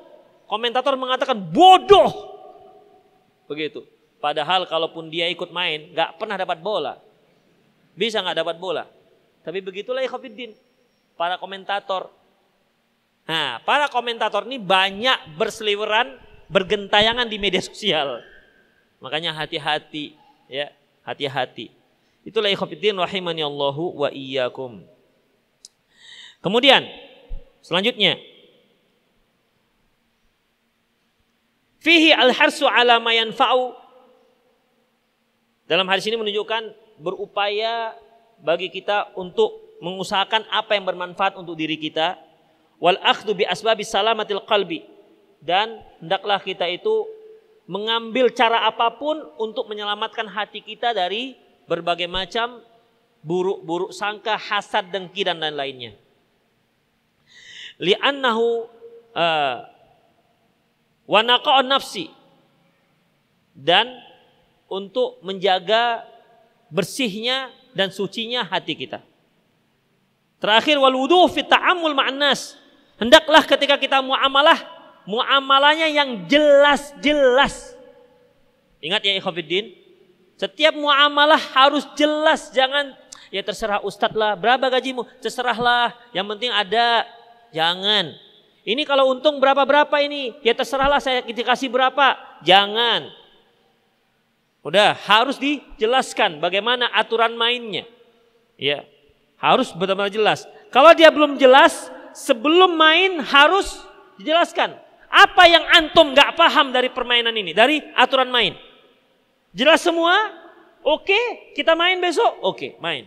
Komentator mengatakan bodoh. Begitu. Padahal kalaupun dia ikut main, nggak pernah dapat bola. Bisa nggak dapat bola. Tapi begitulah Ikhofiddin. Para komentator. Nah, para komentator ini banyak berseliweran, bergentayangan di media sosial. Makanya hati-hati, ya, hati-hati. Itulah Ikhofiddin rahimani Allahu wa iyyakum. Kemudian, selanjutnya Fihi al-harsu ala mayanfa'u. Dalam hadis ini menunjukkan berupaya bagi kita untuk mengusahakan apa yang bermanfaat untuk diri kita. Wal akhdu bi asbabi salamatil qalbi. Dan hendaklah kita itu mengambil cara apapun untuk menyelamatkan hati kita dari berbagai macam buruk-buruk sangka, hasad, dengki dan lain-lainnya. Li'annahu uh, Wanaqa'un nafsi. Dan untuk menjaga bersihnya dan sucinya hati kita. Terakhir wal wudu fi ta'ammul Hendaklah ketika kita muamalah, muamalahnya yang jelas-jelas. Ingat ya Ikhwidin, setiap muamalah harus jelas, jangan ya terserah ustadz lah, berapa gajimu, terserahlah, yang penting ada. Jangan. Ini kalau untung berapa-berapa ini? Ya terserahlah saya dikasih berapa. Jangan. Udah harus dijelaskan bagaimana aturan mainnya. Ya. Harus benar-benar jelas. Kalau dia belum jelas, sebelum main harus dijelaskan. Apa yang antum gak paham dari permainan ini, dari aturan main. Jelas semua? Oke, kita main besok? Oke, main.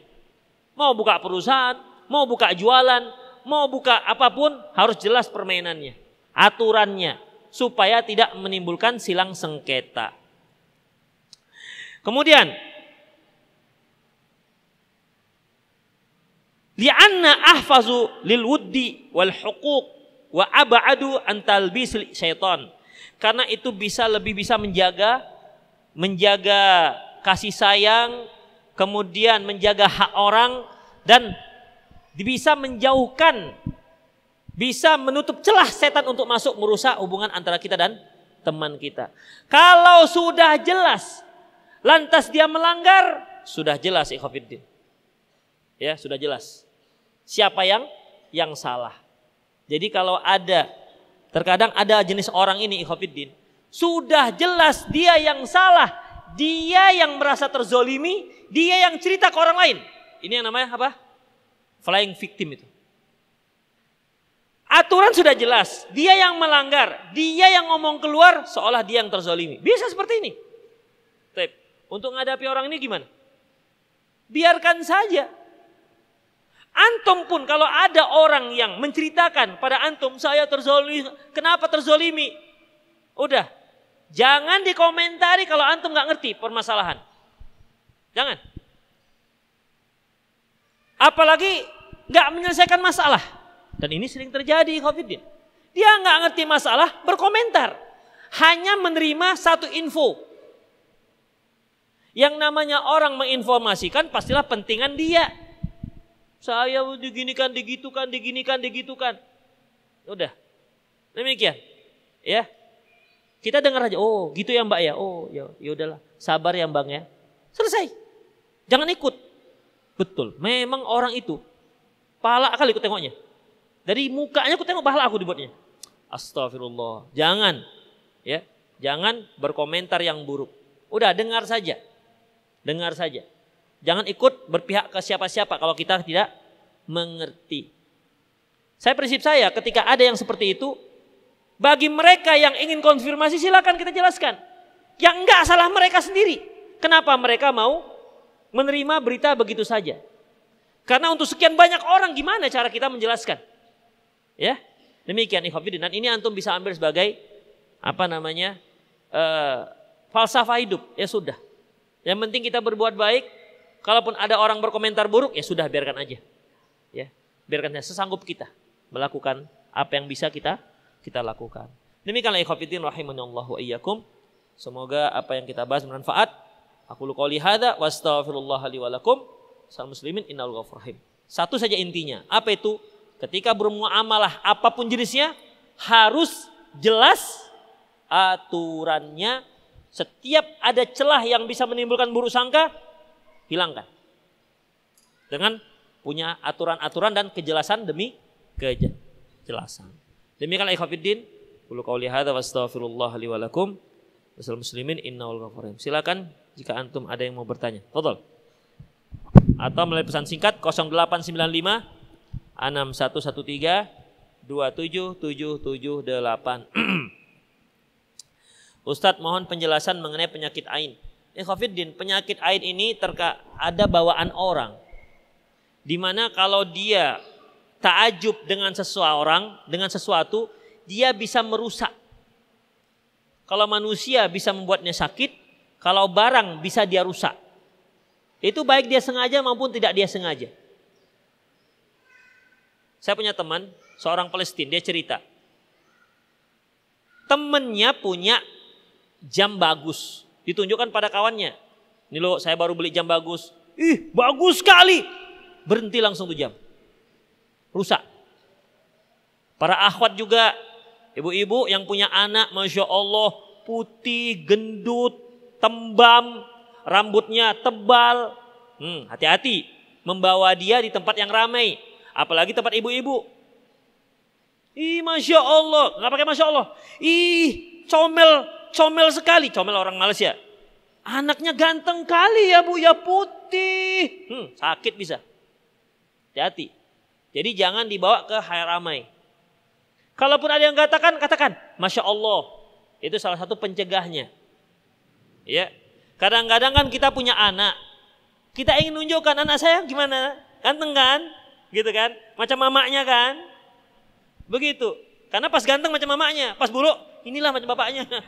Mau buka perusahaan, mau buka jualan, mau buka apapun harus jelas permainannya, aturannya supaya tidak menimbulkan silang sengketa. Kemudian li'anna ahfazu lil wuddi wal huquq wa ab'adu an talbisil syaitan. Karena itu bisa lebih bisa menjaga menjaga kasih sayang, kemudian menjaga hak orang dan bisa menjauhkan, bisa menutup celah setan untuk masuk merusak hubungan antara kita dan teman kita. Kalau sudah jelas, lantas dia melanggar, sudah jelas ikhwafiddin. Ya, sudah jelas. Siapa yang yang salah. Jadi kalau ada, terkadang ada jenis orang ini ikhwafiddin, sudah jelas dia yang salah, dia yang merasa terzolimi, dia yang cerita ke orang lain. Ini yang namanya apa? Flying victim itu. Aturan sudah jelas, dia yang melanggar, dia yang ngomong keluar seolah dia yang terzolimi. Bisa seperti ini. Tapi untuk menghadapi orang ini gimana? Biarkan saja. Antum pun kalau ada orang yang menceritakan pada antum saya terzolimi, kenapa terzolimi? Udah, jangan dikomentari kalau antum nggak ngerti permasalahan. Jangan. Apalagi nggak menyelesaikan masalah. Dan ini sering terjadi, Covid-19. Dia nggak ngerti masalah, berkomentar. Hanya menerima satu info. Yang namanya orang menginformasikan pastilah pentingan dia. Saya diginikan, digitukan, diginikan, digitukan. Udah. Demikian. Ya. Kita dengar aja, oh gitu ya mbak ya, oh ya, ya udahlah, sabar ya mbak ya. Selesai. Jangan ikut. Betul. Memang orang itu pala kali aku tengoknya. Dari mukanya aku tengok pahala aku dibuatnya. Astagfirullah. Jangan ya, jangan berkomentar yang buruk. Udah dengar saja. Dengar saja. Jangan ikut berpihak ke siapa-siapa kalau kita tidak mengerti. Saya prinsip saya ketika ada yang seperti itu bagi mereka yang ingin konfirmasi silakan kita jelaskan. Yang enggak salah mereka sendiri. Kenapa mereka mau menerima berita begitu saja. Karena untuk sekian banyak orang gimana cara kita menjelaskan? Ya. Demikian ikhwatiddin dan ini antum bisa ambil sebagai apa namanya? Uh, falsafah hidup. Ya sudah. Yang penting kita berbuat baik, kalaupun ada orang berkomentar buruk ya sudah biarkan aja. Ya. Biarkan saja sesanggup kita melakukan apa yang bisa kita kita lakukan. Demikianlah ikhwatiddin rahimanallahu wa iyyakum. Semoga apa yang kita bahas bermanfaat Aku lu qouli hadza wa astaghfirullah li wa lakum. Sal muslimin innal ghafur Satu saja intinya. Apa itu? Ketika bermuamalah apapun jenisnya harus jelas aturannya. Setiap ada celah yang bisa menimbulkan buruk sangka, hilangkan. Dengan punya aturan-aturan dan kejelasan demi kejelasan. Demikian ikhwatiddin, qul qauli hadza wa astaghfirullah li wa lakum. Wassalamualaikum warahmatullahi Silakan jika antum ada yang mau bertanya. total Atau melalui pesan singkat 0895 6113 27778. Ustadz mohon penjelasan mengenai penyakit ain. Ikhafiddin, eh, penyakit ain ini terka ada bawaan orang. Dimana kalau dia takjub dengan seseorang, dengan sesuatu, dia bisa merusak. Kalau manusia bisa membuatnya sakit, kalau barang bisa dia rusak. Itu baik dia sengaja maupun tidak dia sengaja. Saya punya teman, seorang Palestina, dia cerita. Temennya punya jam bagus. Ditunjukkan pada kawannya. Ini loh, saya baru beli jam bagus. Ih, bagus sekali. Berhenti langsung tuh jam. Rusak. Para akhwat juga, ibu-ibu yang punya anak, Masya Allah, putih, gendut, tembam, rambutnya tebal. Hmm, hati-hati membawa dia di tempat yang ramai, apalagi tempat ibu-ibu. Ih, masya Allah, nggak pakai masya Allah. Ih, comel, comel sekali, comel orang Malaysia. Anaknya ganteng kali ya bu, ya putih. Hmm, sakit bisa. Hati-hati. Jadi jangan dibawa ke hal ramai. Kalaupun ada yang katakan, katakan, masya Allah. Itu salah satu pencegahnya. Ya. Kadang-kadang kan kita punya anak. Kita ingin nunjukkan anak saya gimana? Ganteng kan? Gitu kan? Macam mamanya kan? Begitu. Karena pas ganteng macam mamanya, pas buruk inilah macam bapaknya. <laughs>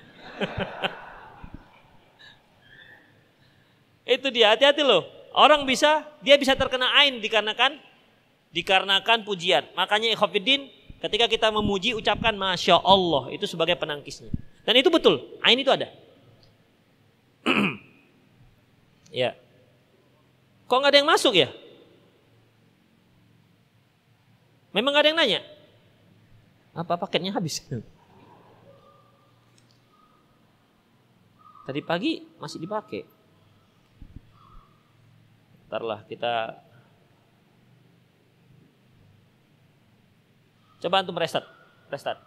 Itu dia, hati-hati loh. Orang bisa, dia bisa terkena ain dikarenakan dikarenakan pujian. Makanya ikhafidin ketika kita memuji ucapkan masya Allah itu sebagai penangkisnya. Dan itu betul, ain itu ada. <clears throat> ya. Kok nggak ada yang masuk ya? Memang nggak ada yang nanya? Apa paketnya habis? <laughs> Tadi pagi masih dipakai. Ntar lah kita Coba antum restart, restart.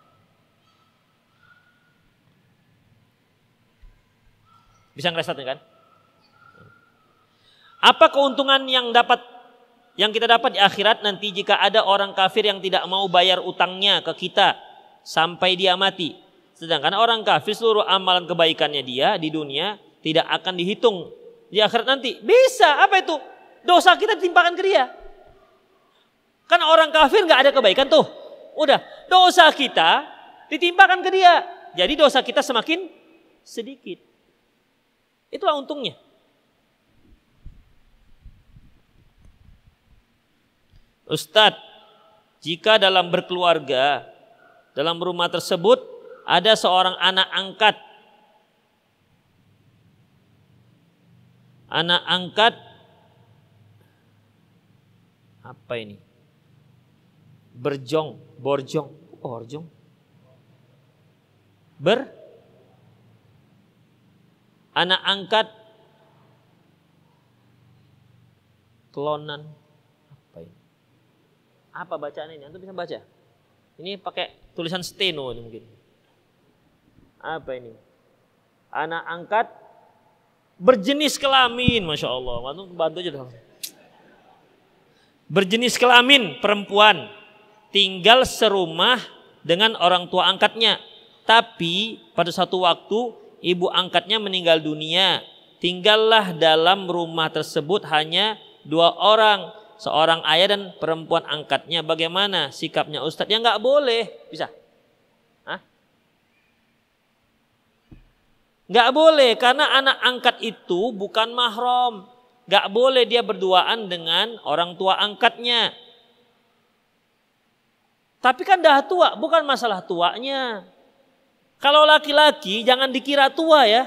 Bisa ngeresetnya kan? Apa keuntungan yang dapat yang kita dapat di akhirat nanti jika ada orang kafir yang tidak mau bayar utangnya ke kita sampai dia mati. Sedangkan orang kafir seluruh amalan kebaikannya dia di dunia tidak akan dihitung di akhirat nanti. Bisa, apa itu? Dosa kita ditimpakan ke dia. Kan orang kafir nggak ada kebaikan tuh. Udah, dosa kita ditimpakan ke dia. Jadi dosa kita semakin sedikit. Itulah untungnya. Ustadz, jika dalam berkeluarga, dalam rumah tersebut ada seorang anak angkat. Anak angkat apa ini? Berjong, borjong, borjong. Ber anak angkat kelonan apa ini? Apa bacaan ini? Anda bisa baca? Ini pakai tulisan steno ini mungkin. Apa ini? Anak angkat berjenis kelamin, masya Allah. Antum bantu aja dong. Berjenis kelamin perempuan tinggal serumah dengan orang tua angkatnya. Tapi pada satu waktu ibu angkatnya meninggal dunia. Tinggallah dalam rumah tersebut hanya dua orang, seorang ayah dan perempuan angkatnya. Bagaimana sikapnya Ustadz? Ya nggak boleh, bisa. Hah? Nggak boleh karena anak angkat itu bukan mahrom. Nggak boleh dia berduaan dengan orang tua angkatnya. Tapi kan dah tua, bukan masalah tuanya. Kalau laki-laki jangan dikira tua ya.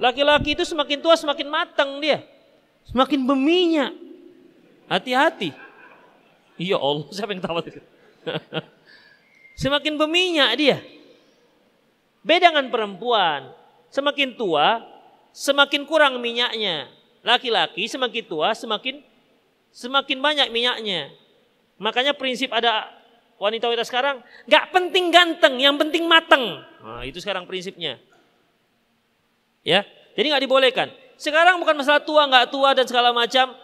Laki-laki itu semakin tua semakin matang dia. Semakin berminyak. Hati-hati. Iya Allah, <laughs> siapa yang tahu semakin berminyak dia. Beda dengan perempuan. Semakin tua, semakin kurang minyaknya. Laki-laki semakin tua, semakin semakin banyak minyaknya. Makanya prinsip ada Wanita-wanita sekarang nggak penting ganteng, yang penting mateng. Nah, itu sekarang prinsipnya. Ya, jadi nggak dibolehkan. Sekarang bukan masalah tua nggak tua dan segala macam.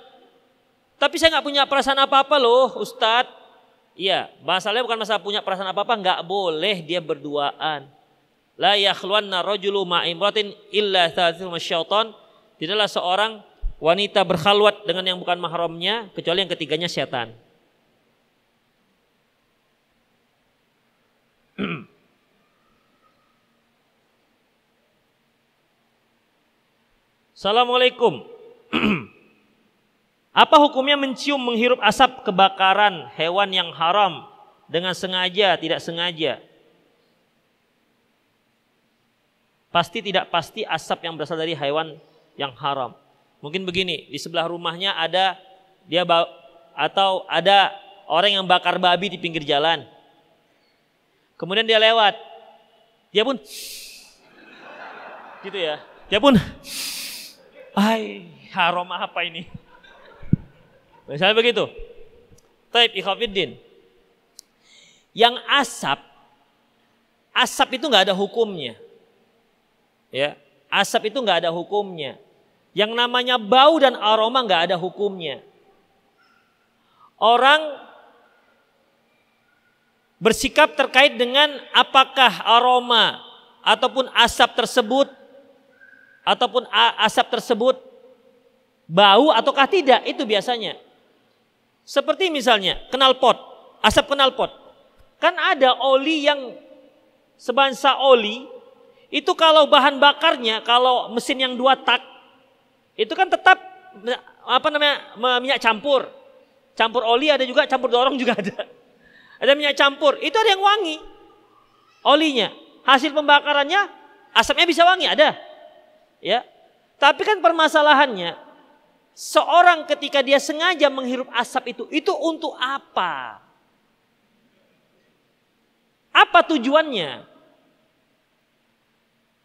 Tapi saya nggak punya perasaan apa-apa loh, Ustadz. Iya, masalahnya bukan masalah punya perasaan apa-apa, nggak boleh dia berduaan. La yakhluanna rajulu ma'imratin illa thalathu Tidaklah seorang wanita berkhalwat dengan yang bukan mahramnya kecuali yang ketiganya setan. Assalamualaikum. <clears throat> Apa hukumnya mencium menghirup asap kebakaran hewan yang haram dengan sengaja, tidak sengaja? Pasti tidak pasti asap yang berasal dari hewan yang haram. Mungkin begini, di sebelah rumahnya ada dia atau ada orang yang bakar babi di pinggir jalan. Kemudian dia lewat. Dia pun <sniffs> gitu ya. Dia pun <sniffs> Hai, aroma apa ini? Misalnya begitu. Taib ikhafiddin. Yang asap, asap itu nggak ada hukumnya. Ya, asap itu nggak ada hukumnya. Yang namanya bau dan aroma nggak ada hukumnya. Orang bersikap terkait dengan apakah aroma ataupun asap tersebut ataupun asap tersebut bau ataukah tidak itu biasanya. Seperti misalnya kenal pot, asap kenal pot. Kan ada oli yang sebangsa oli itu kalau bahan bakarnya kalau mesin yang dua tak itu kan tetap apa namanya minyak campur campur oli ada juga campur dorong juga ada ada minyak campur itu ada yang wangi olinya hasil pembakarannya asapnya bisa wangi ada Ya. Tapi kan permasalahannya seorang ketika dia sengaja menghirup asap itu itu untuk apa? Apa tujuannya?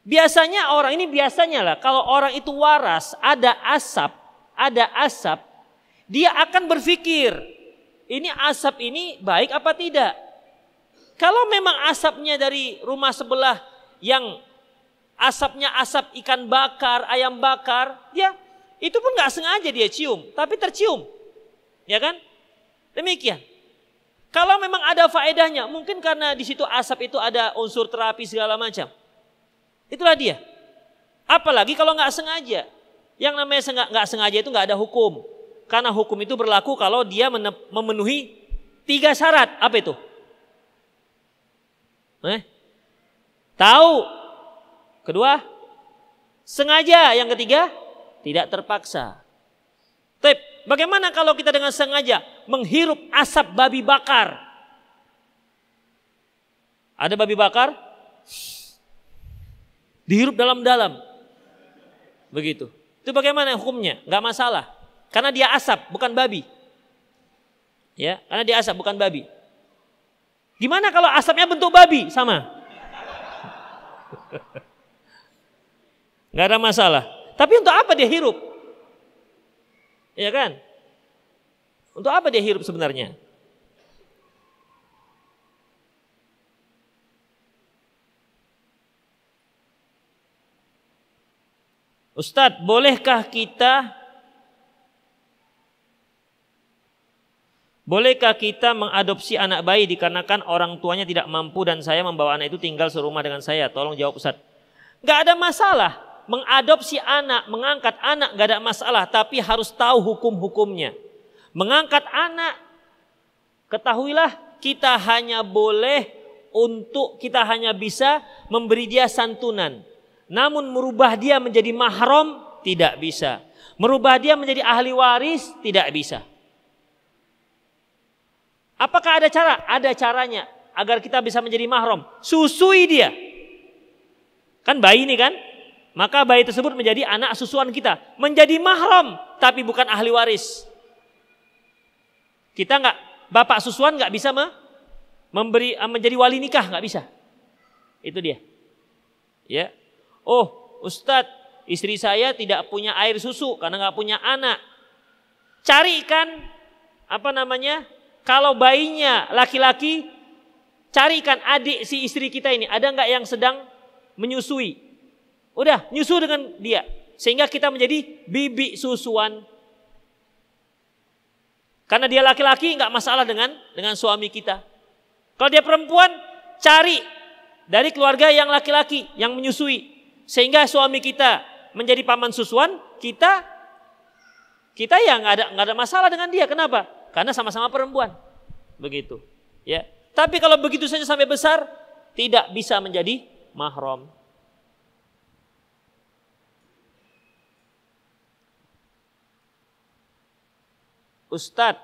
Biasanya orang ini biasanya lah kalau orang itu waras, ada asap, ada asap, dia akan berpikir, ini asap ini baik apa tidak? Kalau memang asapnya dari rumah sebelah yang Asapnya asap ikan bakar, ayam bakar, ya itu pun nggak sengaja dia cium, tapi tercium, ya kan? Demikian. Kalau memang ada faedahnya, mungkin karena di situ asap itu ada unsur terapi segala macam. Itulah dia. Apalagi kalau nggak sengaja. Yang namanya nggak sengaja itu nggak ada hukum. Karena hukum itu berlaku kalau dia memenuhi tiga syarat. Apa itu? Eh? Tahu Kedua, sengaja. Yang ketiga, tidak terpaksa. Tip, bagaimana kalau kita dengan sengaja menghirup asap babi bakar? Ada babi bakar? Dihirup dalam-dalam. Begitu. Itu bagaimana hukumnya? Gak masalah. Karena dia asap, bukan babi. Ya, karena dia asap, bukan babi. Gimana kalau asapnya bentuk babi? Sama. <laughs> Gak ada masalah. Tapi untuk apa dia hirup? Ya kan? Untuk apa dia hirup sebenarnya? Ustadz, bolehkah kita Bolehkah kita mengadopsi anak bayi dikarenakan orang tuanya tidak mampu dan saya membawa anak itu tinggal serumah dengan saya? Tolong jawab Ustaz. Gak ada masalah mengadopsi anak, mengangkat anak gak ada masalah, tapi harus tahu hukum-hukumnya. Mengangkat anak, ketahuilah kita hanya boleh untuk kita hanya bisa memberi dia santunan. Namun merubah dia menjadi mahram tidak bisa. Merubah dia menjadi ahli waris tidak bisa. Apakah ada cara? Ada caranya agar kita bisa menjadi mahram. Susui dia. Kan bayi ini kan? Maka bayi tersebut menjadi anak susuan kita, menjadi mahram tapi bukan ahli waris. Kita nggak bapak susuan nggak bisa me, memberi eh, menjadi wali nikah nggak bisa. Itu dia. Ya. Oh, Ustadz, istri saya tidak punya air susu karena nggak punya anak. Cari Carikan apa namanya? Kalau bayinya laki-laki, carikan adik si istri kita ini. Ada nggak yang sedang menyusui? Udah nyusu dengan dia. Sehingga kita menjadi bibi susuan. Karena dia laki-laki nggak masalah dengan dengan suami kita. Kalau dia perempuan cari dari keluarga yang laki-laki yang menyusui sehingga suami kita menjadi paman susuan kita kita yang nggak ada nggak ada masalah dengan dia kenapa karena sama-sama perempuan begitu ya tapi kalau begitu saja sampai besar tidak bisa menjadi mahram Ustadz,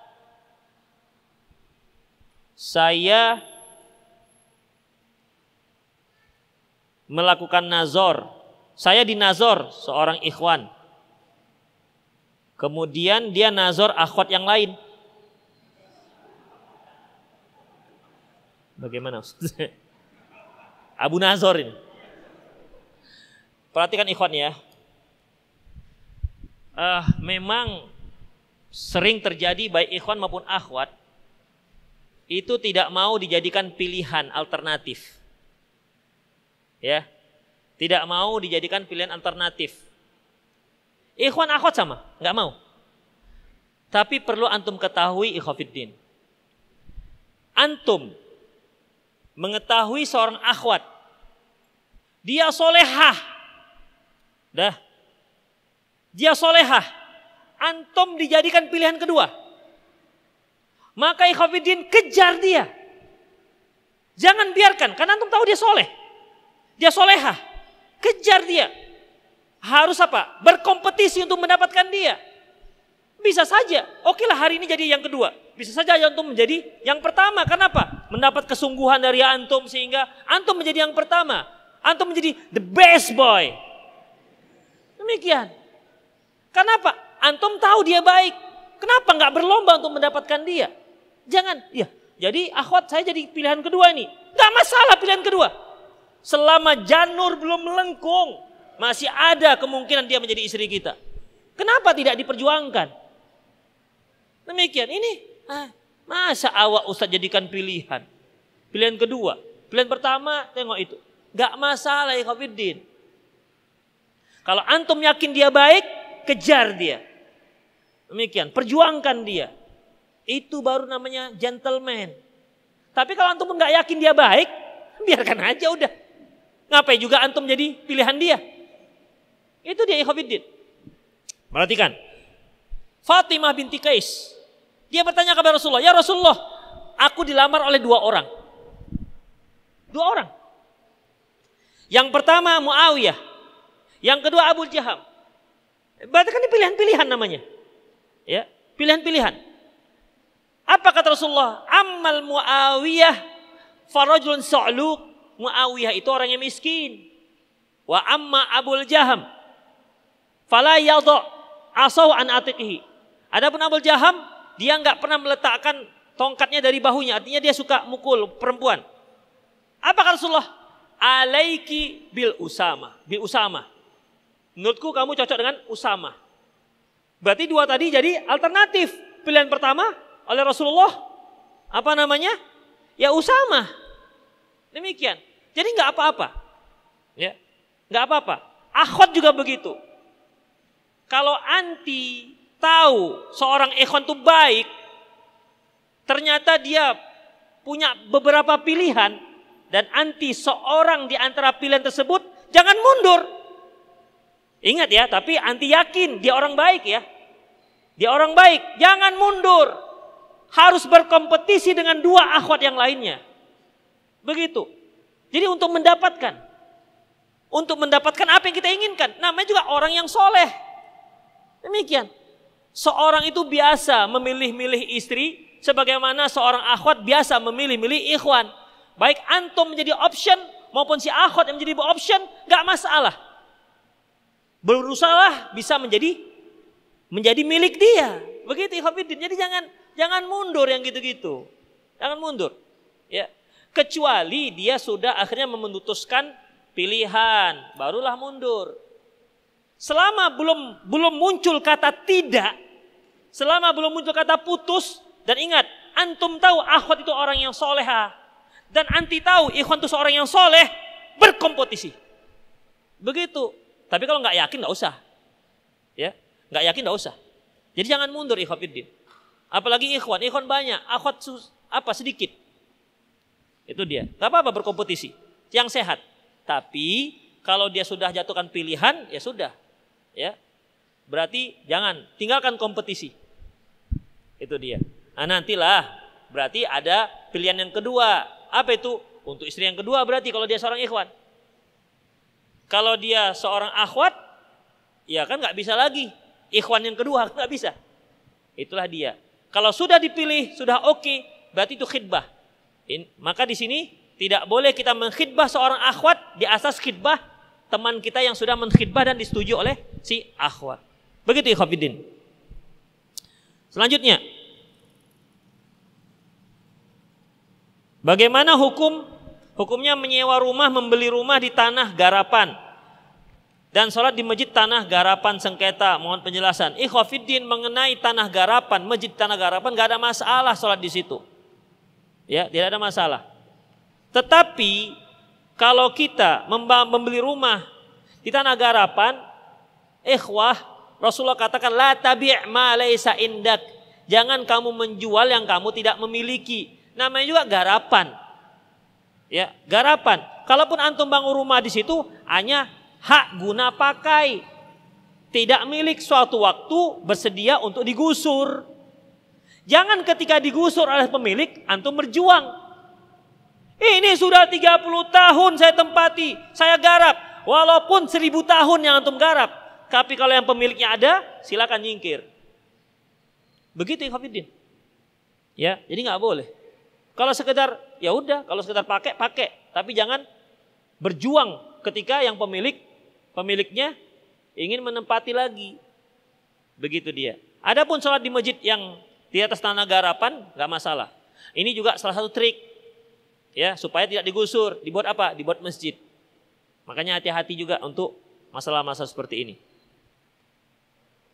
saya melakukan nazor. Saya dinazor seorang ikhwan. Kemudian dia nazor akhwat yang lain. Bagaimana Ustaz? <laughs> Abu Nazor ini. Perhatikan ikhwan ya. Uh, memang sering terjadi baik ikhwan maupun akhwat itu tidak mau dijadikan pilihan alternatif. Ya. Tidak mau dijadikan pilihan alternatif. Ikhwan akhwat sama, nggak mau. Tapi perlu antum ketahui ikhwafiddin. Antum mengetahui seorang akhwat. Dia solehah. Dah. Dia solehah antum dijadikan pilihan kedua. Maka ikhafidin kejar dia. Jangan biarkan, karena antum tahu dia soleh. Dia soleha. Kejar dia. Harus apa? Berkompetisi untuk mendapatkan dia. Bisa saja, oke lah hari ini jadi yang kedua. Bisa saja antum menjadi yang pertama. Kenapa? Mendapat kesungguhan dari antum sehingga antum menjadi yang pertama. Antum menjadi the best boy. Demikian. Kenapa? Antum tahu dia baik. Kenapa nggak berlomba untuk mendapatkan dia? Jangan. Ya, jadi akhwat saya jadi pilihan kedua ini. Nggak masalah pilihan kedua. Selama janur belum melengkung, masih ada kemungkinan dia menjadi istri kita. Kenapa tidak diperjuangkan? Demikian. Ini ah, masa awak Ustaz jadikan pilihan. Pilihan kedua. Pilihan pertama tengok itu. Gak masalah ya Kalau antum yakin dia baik, kejar dia. Demikian, perjuangkan dia. Itu baru namanya gentleman. Tapi kalau antum nggak yakin dia baik, biarkan aja udah. Ngapain juga antum jadi pilihan dia. Itu dia Ikhwanuddin. Perhatikan. Fatimah binti Kais. Dia bertanya kepada Rasulullah, "Ya Rasulullah, aku dilamar oleh dua orang." Dua orang. Yang pertama Muawiyah, yang kedua Abu Jaham. Berarti kan ini pilihan-pilihan namanya. Ya, pilihan-pilihan. Apa kata Rasulullah? Amal Muawiyah Farajun sa'luq. Muawiyah itu orang yang miskin. Wa amma Abul Jaham fala yadha asau an atiqihi. Adapun Abul Jaham dia nggak pernah meletakkan tongkatnya dari bahunya, artinya dia suka mukul perempuan. Apa kata Rasulullah? Alaiki bil Usama, bil Usama. Menurutku kamu cocok dengan Usama. Berarti dua tadi jadi alternatif. Pilihan pertama oleh Rasulullah apa namanya? Ya Usama. Demikian. Jadi nggak apa-apa. Ya. Nggak apa-apa. Akhwat juga begitu. Kalau anti tahu seorang ikhwan itu baik, ternyata dia punya beberapa pilihan dan anti seorang di antara pilihan tersebut, jangan mundur. Ingat ya, tapi anti yakin, dia orang baik ya. Dia orang baik, jangan mundur. Harus berkompetisi dengan dua akhwat yang lainnya. Begitu. Jadi untuk mendapatkan. Untuk mendapatkan apa yang kita inginkan. Namanya juga orang yang soleh. Demikian. Seorang itu biasa memilih-milih istri. Sebagaimana seorang akhwat biasa memilih-milih ikhwan. Baik antum menjadi option maupun si akhwat yang menjadi option. Gak masalah. Berusaha bisa menjadi menjadi milik dia. Begitu Ikhwatiddin. Jadi jangan jangan mundur yang gitu-gitu. Jangan mundur. Ya. Kecuali dia sudah akhirnya memutuskan pilihan, barulah mundur. Selama belum belum muncul kata tidak, selama belum muncul kata putus dan ingat, antum tahu akhwat itu orang yang soleha dan anti tahu ikhwan itu seorang yang soleh berkompetisi. Begitu tapi kalau nggak yakin nggak usah. Ya, nggak yakin nggak usah. Jadi jangan mundur ikhwan Apalagi ikhwan, ikhwan banyak, akhwat apa sedikit. Itu dia. Gak apa-apa berkompetisi. Yang sehat. Tapi kalau dia sudah jatuhkan pilihan, ya sudah. Ya. Berarti jangan tinggalkan kompetisi. Itu dia. Nah, nantilah berarti ada pilihan yang kedua. Apa itu? Untuk istri yang kedua berarti kalau dia seorang ikhwan. Kalau dia seorang akhwat, ya kan nggak bisa lagi. Ikhwan yang kedua <laughs> nggak bisa. Itulah dia. Kalau sudah dipilih, sudah oke, okay, berarti itu khidbah. In, maka di sini tidak boleh kita mengkhidbah seorang akhwat di asas khidbah teman kita yang sudah mengkhidbah dan disetujui oleh si akhwat. Begitu ikhwatiddin. Selanjutnya, bagaimana hukum Hukumnya menyewa rumah, membeli rumah di tanah garapan. Dan sholat di masjid tanah garapan sengketa. Mohon penjelasan. Ikhofiddin mengenai tanah garapan, masjid tanah garapan, gak ada masalah sholat di situ. Ya, tidak ada masalah. Tetapi kalau kita membeli rumah di tanah garapan, ikhwah, Rasulullah katakan, La tabi' ma laisa indak. Jangan kamu menjual yang kamu tidak memiliki. Namanya juga garapan. Ya, garapan. Kalaupun antum bangun rumah di situ hanya hak guna pakai. Tidak milik suatu waktu bersedia untuk digusur. Jangan ketika digusur oleh pemilik antum berjuang. Ini sudah 30 tahun saya tempati, saya garap. Walaupun 1000 tahun yang antum garap, tapi kalau yang pemiliknya ada, silakan nyingkir. Begitu ya Ya, jadi nggak boleh. Kalau sekedar ya udah kalau sekedar pakai pakai, tapi jangan berjuang ketika yang pemilik pemiliknya ingin menempati lagi. Begitu dia. Adapun sholat di masjid yang di atas tanah garapan nggak masalah. Ini juga salah satu trik ya supaya tidak digusur. Dibuat apa? Dibuat masjid. Makanya hati-hati juga untuk masalah-masalah seperti ini.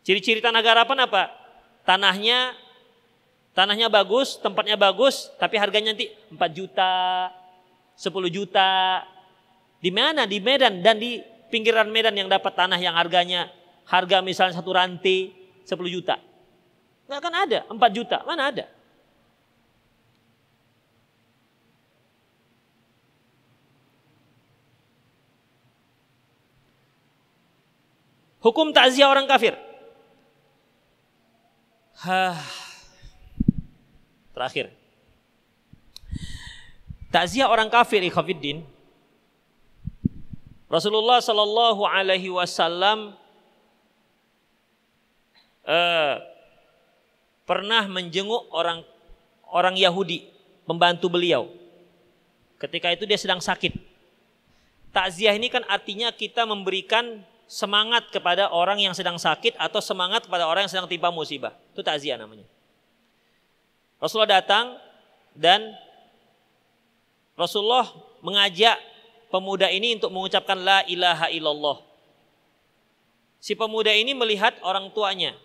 Ciri-ciri tanah garapan apa? Tanahnya Tanahnya bagus, tempatnya bagus, tapi harganya nanti 4 juta, 10 juta. Di mana? Di Medan dan di pinggiran Medan yang dapat tanah yang harganya harga misalnya satu rantai 10 juta. Nggak akan ada 4 juta, mana ada? Hukum takziah orang kafir. Hah. Terakhir. Takziah orang kafir ikhafiddin. Rasulullah sallallahu alaihi wasallam eh, pernah menjenguk orang orang Yahudi, pembantu beliau. Ketika itu dia sedang sakit. Takziah ini kan artinya kita memberikan semangat kepada orang yang sedang sakit atau semangat kepada orang yang sedang tiba musibah. Itu takziah namanya. Rasulullah datang dan Rasulullah mengajak pemuda ini untuk mengucapkan la ilaha illallah. Si pemuda ini melihat orang tuanya.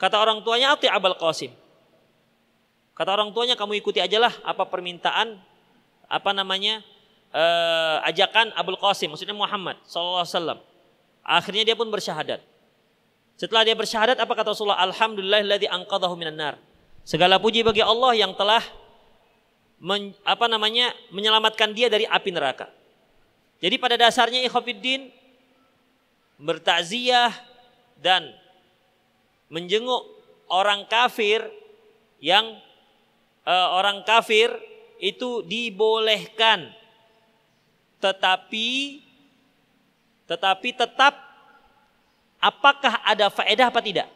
Kata orang tuanya, "Ati Abul Qasim." Kata orang tuanya, "Kamu ikuti ajalah apa permintaan apa namanya? Eh, ajakan Abul Qasim, maksudnya Muhammad sallallahu alaihi wasallam." Akhirnya dia pun bersyahadat. Setelah dia bersyahadat, apa kata Rasulullah? Alhamdulillahilladzi anqadhahu minan nar. Segala puji bagi Allah yang telah men, apa namanya menyelamatkan dia dari api neraka. Jadi pada dasarnya ikhafidin bertakziah dan menjenguk orang kafir yang e, orang kafir itu dibolehkan tetapi tetapi tetap apakah ada faedah apa tidak?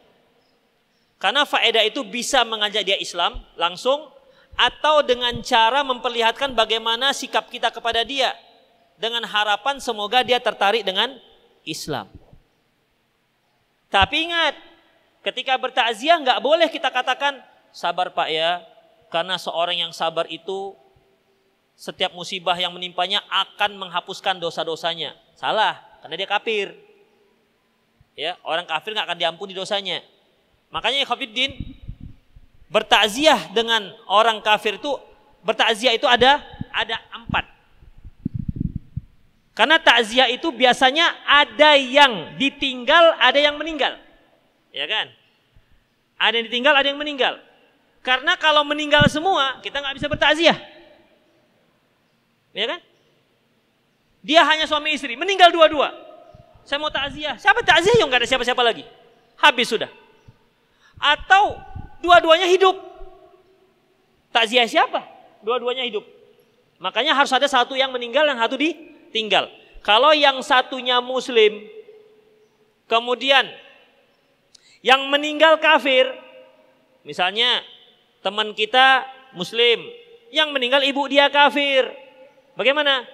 Karena faedah itu bisa mengajak dia Islam langsung atau dengan cara memperlihatkan bagaimana sikap kita kepada dia dengan harapan semoga dia tertarik dengan Islam. Tapi ingat, ketika bertakziah nggak boleh kita katakan sabar Pak ya, karena seorang yang sabar itu setiap musibah yang menimpanya akan menghapuskan dosa-dosanya. Salah, karena dia kafir. Ya, orang kafir nggak akan diampuni dosanya. Makanya ya Khafiddin bertakziah dengan orang kafir itu bertakziah itu ada ada empat. Karena takziah itu biasanya ada yang ditinggal, ada yang meninggal. Ya kan? Ada yang ditinggal, ada yang meninggal. Karena kalau meninggal semua, kita nggak bisa bertakziah. Ya kan? Dia hanya suami istri, meninggal dua-dua. Saya mau takziah. Siapa takziah yang nggak ada siapa-siapa lagi? Habis sudah atau dua-duanya hidup. Takziah siapa? Dua-duanya hidup. Makanya harus ada satu yang meninggal, yang satu ditinggal. Kalau yang satunya muslim, kemudian yang meninggal kafir, misalnya teman kita muslim, yang meninggal ibu dia kafir. Bagaimana?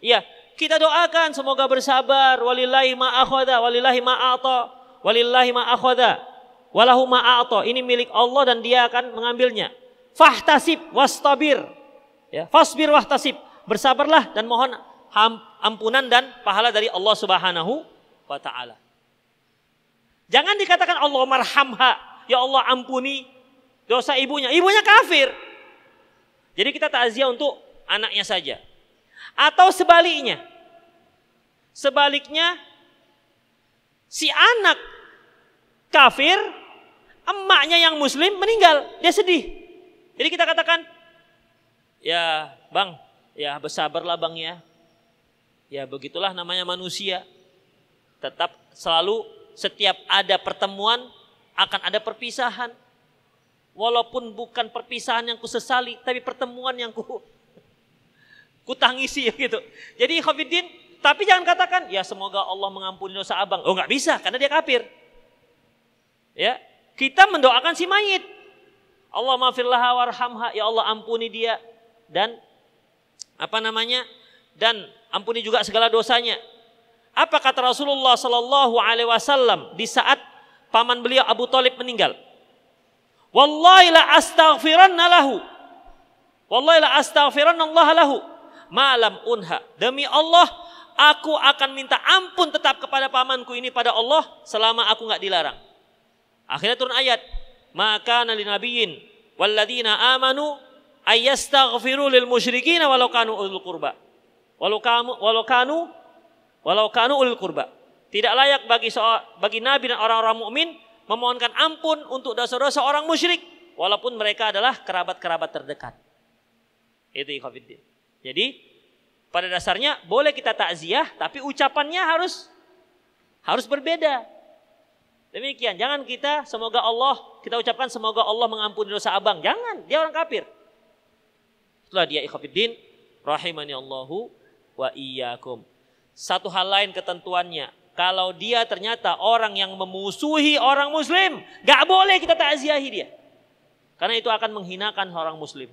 Iya, kita doakan semoga bersabar, walillahi ma'akhada, walillahi ma'ata, walillahi ma'akhada. Walahu ma'ato, ini milik Allah dan dia akan mengambilnya. Fahtasib wastabir. Ya, fasbir wahtasib. Bersabarlah dan mohon ampunan dan pahala dari Allah Subhanahu wa taala. Jangan dikatakan Allah marhamha, ya Allah ampuni dosa ibunya. Ibunya kafir. Jadi kita takziah untuk anaknya saja. Atau sebaliknya. Sebaliknya si anak kafir emaknya yang muslim meninggal, dia sedih. Jadi kita katakan, ya bang, ya bersabarlah bang ya. Ya begitulah namanya manusia. Tetap selalu setiap ada pertemuan akan ada perpisahan. Walaupun bukan perpisahan yang kusesali, tapi pertemuan yang ku <laughs> kutangisi ya <laughs> gitu. Jadi Khafidin, tapi jangan katakan ya semoga Allah mengampuni dosa abang. Oh nggak bisa karena dia kafir. Ya, kita mendoakan si mayit. Allah maafirlah warhamha. Ya Allah ampuni dia. Dan apa namanya? Dan ampuni juga segala dosanya. Apa kata Rasulullah Sallallahu Alaihi Wasallam di saat paman beliau Abu Talib meninggal? Wallahi la astaghfiranna lahu. Wallahi la astaghfiranna Allah lahu. Malam unha. Demi Allah, aku akan minta ampun tetap kepada pamanku ini pada Allah selama aku nggak dilarang. Akhirnya turun ayat, maka nabi nabiin waladina amanu ayastaghfiru lil musyrikin walau kanu ulul qurba. Walau kamu walau kanu walau kanu ulul qurba. Tidak layak bagi so, bagi nabi dan orang-orang mukmin memohonkan ampun untuk dosa-dosa orang musyrik walaupun mereka adalah kerabat-kerabat terdekat. Itu ikhwatiddin. Jadi pada dasarnya boleh kita takziah tapi ucapannya harus harus berbeda. Demikian, jangan kita semoga Allah, kita ucapkan semoga Allah mengampuni dosa abang. Jangan, dia orang kafir. Itulah dia ikhafiddin, rahimani Allahu wa iyyakum. Satu hal lain ketentuannya, kalau dia ternyata orang yang memusuhi orang muslim, gak boleh kita takziahi dia. Karena itu akan menghinakan orang muslim.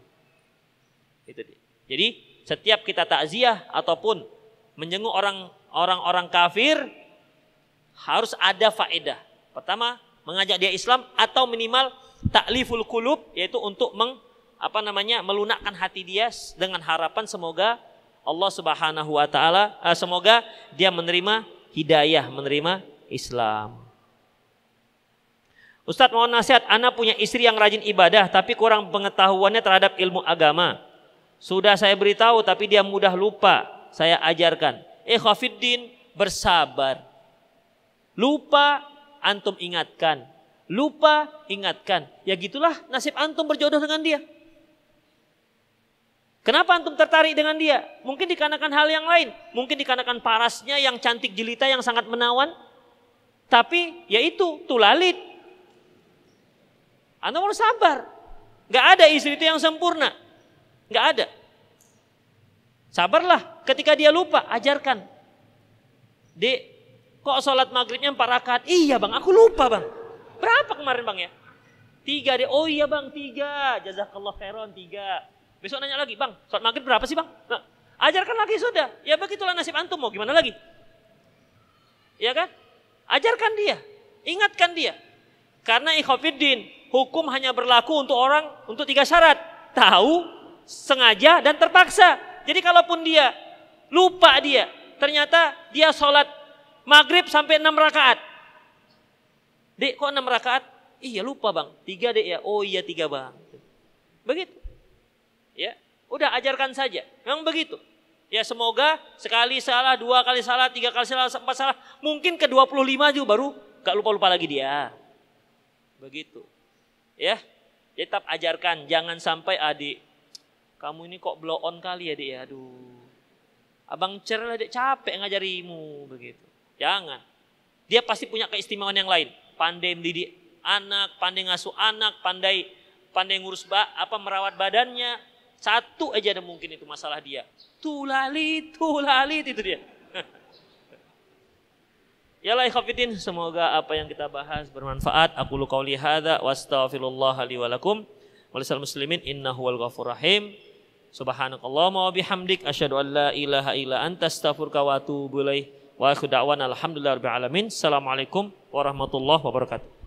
Itu dia. Jadi setiap kita takziah ataupun menjenguk orang orang-orang kafir harus ada faedah. Pertama, mengajak dia Islam atau minimal takliful kulub yaitu untuk meng apa namanya melunakkan hati dia dengan harapan semoga Allah Subhanahu wa taala eh, semoga dia menerima hidayah, menerima Islam. Ustadz mohon nasihat, anak punya istri yang rajin ibadah tapi kurang pengetahuannya terhadap ilmu agama. Sudah saya beritahu tapi dia mudah lupa. Saya ajarkan. Eh khafiddin bersabar. Lupa antum ingatkan. Lupa, ingatkan. Ya gitulah nasib antum berjodoh dengan dia. Kenapa antum tertarik dengan dia? Mungkin dikarenakan hal yang lain. Mungkin dikarenakan parasnya yang cantik jelita yang sangat menawan. Tapi ya yaitu tulalit. Antum harus sabar. Gak ada istri itu yang sempurna. Gak ada. Sabarlah ketika dia lupa, ajarkan. Dek, Kok sholat maghribnya empat rakaat? Iya bang, aku lupa bang. Berapa kemarin bang ya? Tiga deh. Oh iya bang, tiga. Jazakallah khairan, tiga. Besok nanya lagi, bang, sholat maghrib berapa sih bang? Nah, ajarkan lagi sudah. Ya begitulah nasib antum, mau gimana lagi? Ya kan? Ajarkan dia, ingatkan dia. Karena ikhofiddin, hukum hanya berlaku untuk orang, untuk tiga syarat. Tahu, sengaja, dan terpaksa. Jadi kalaupun dia, lupa dia, ternyata dia sholat Maghrib sampai enam rakaat. Dek, kok enam rakaat? Iya lupa bang, tiga dek ya. Oh iya tiga bang. Begitu. Ya, udah ajarkan saja. Memang begitu. Ya semoga sekali salah, dua kali salah, tiga kali salah, empat salah. Mungkin ke lima juga baru gak lupa-lupa lagi dia. Begitu. Ya, ya, tetap ajarkan. Jangan sampai adik, kamu ini kok blow on kali ya dek ya. Aduh. Abang cerah dek capek ngajarimu. Begitu. Jangan. Dia pasti punya keistimewaan yang lain. Pandai mendidik anak, pandai ngasuh anak, pandai pandai ngurus ba, apa merawat badannya. Satu aja ada mungkin itu masalah dia. Tulalit, tulalit itu dia. <laughs> Ya la ikhafidin, semoga apa yang kita bahas bermanfaat. Aku lu qauli hadza wa astaghfirullah li wa lakum wa muslimin innahu wal ghafur rahim. Subhanakallahumma wa bihamdik asyhadu an la ilaha illa anta astaghfiruka wa atubu ilaik. Wa akhir da'wan alhamdulillah rabbil alamin. Assalamualaikum warahmatullahi wabarakatuh.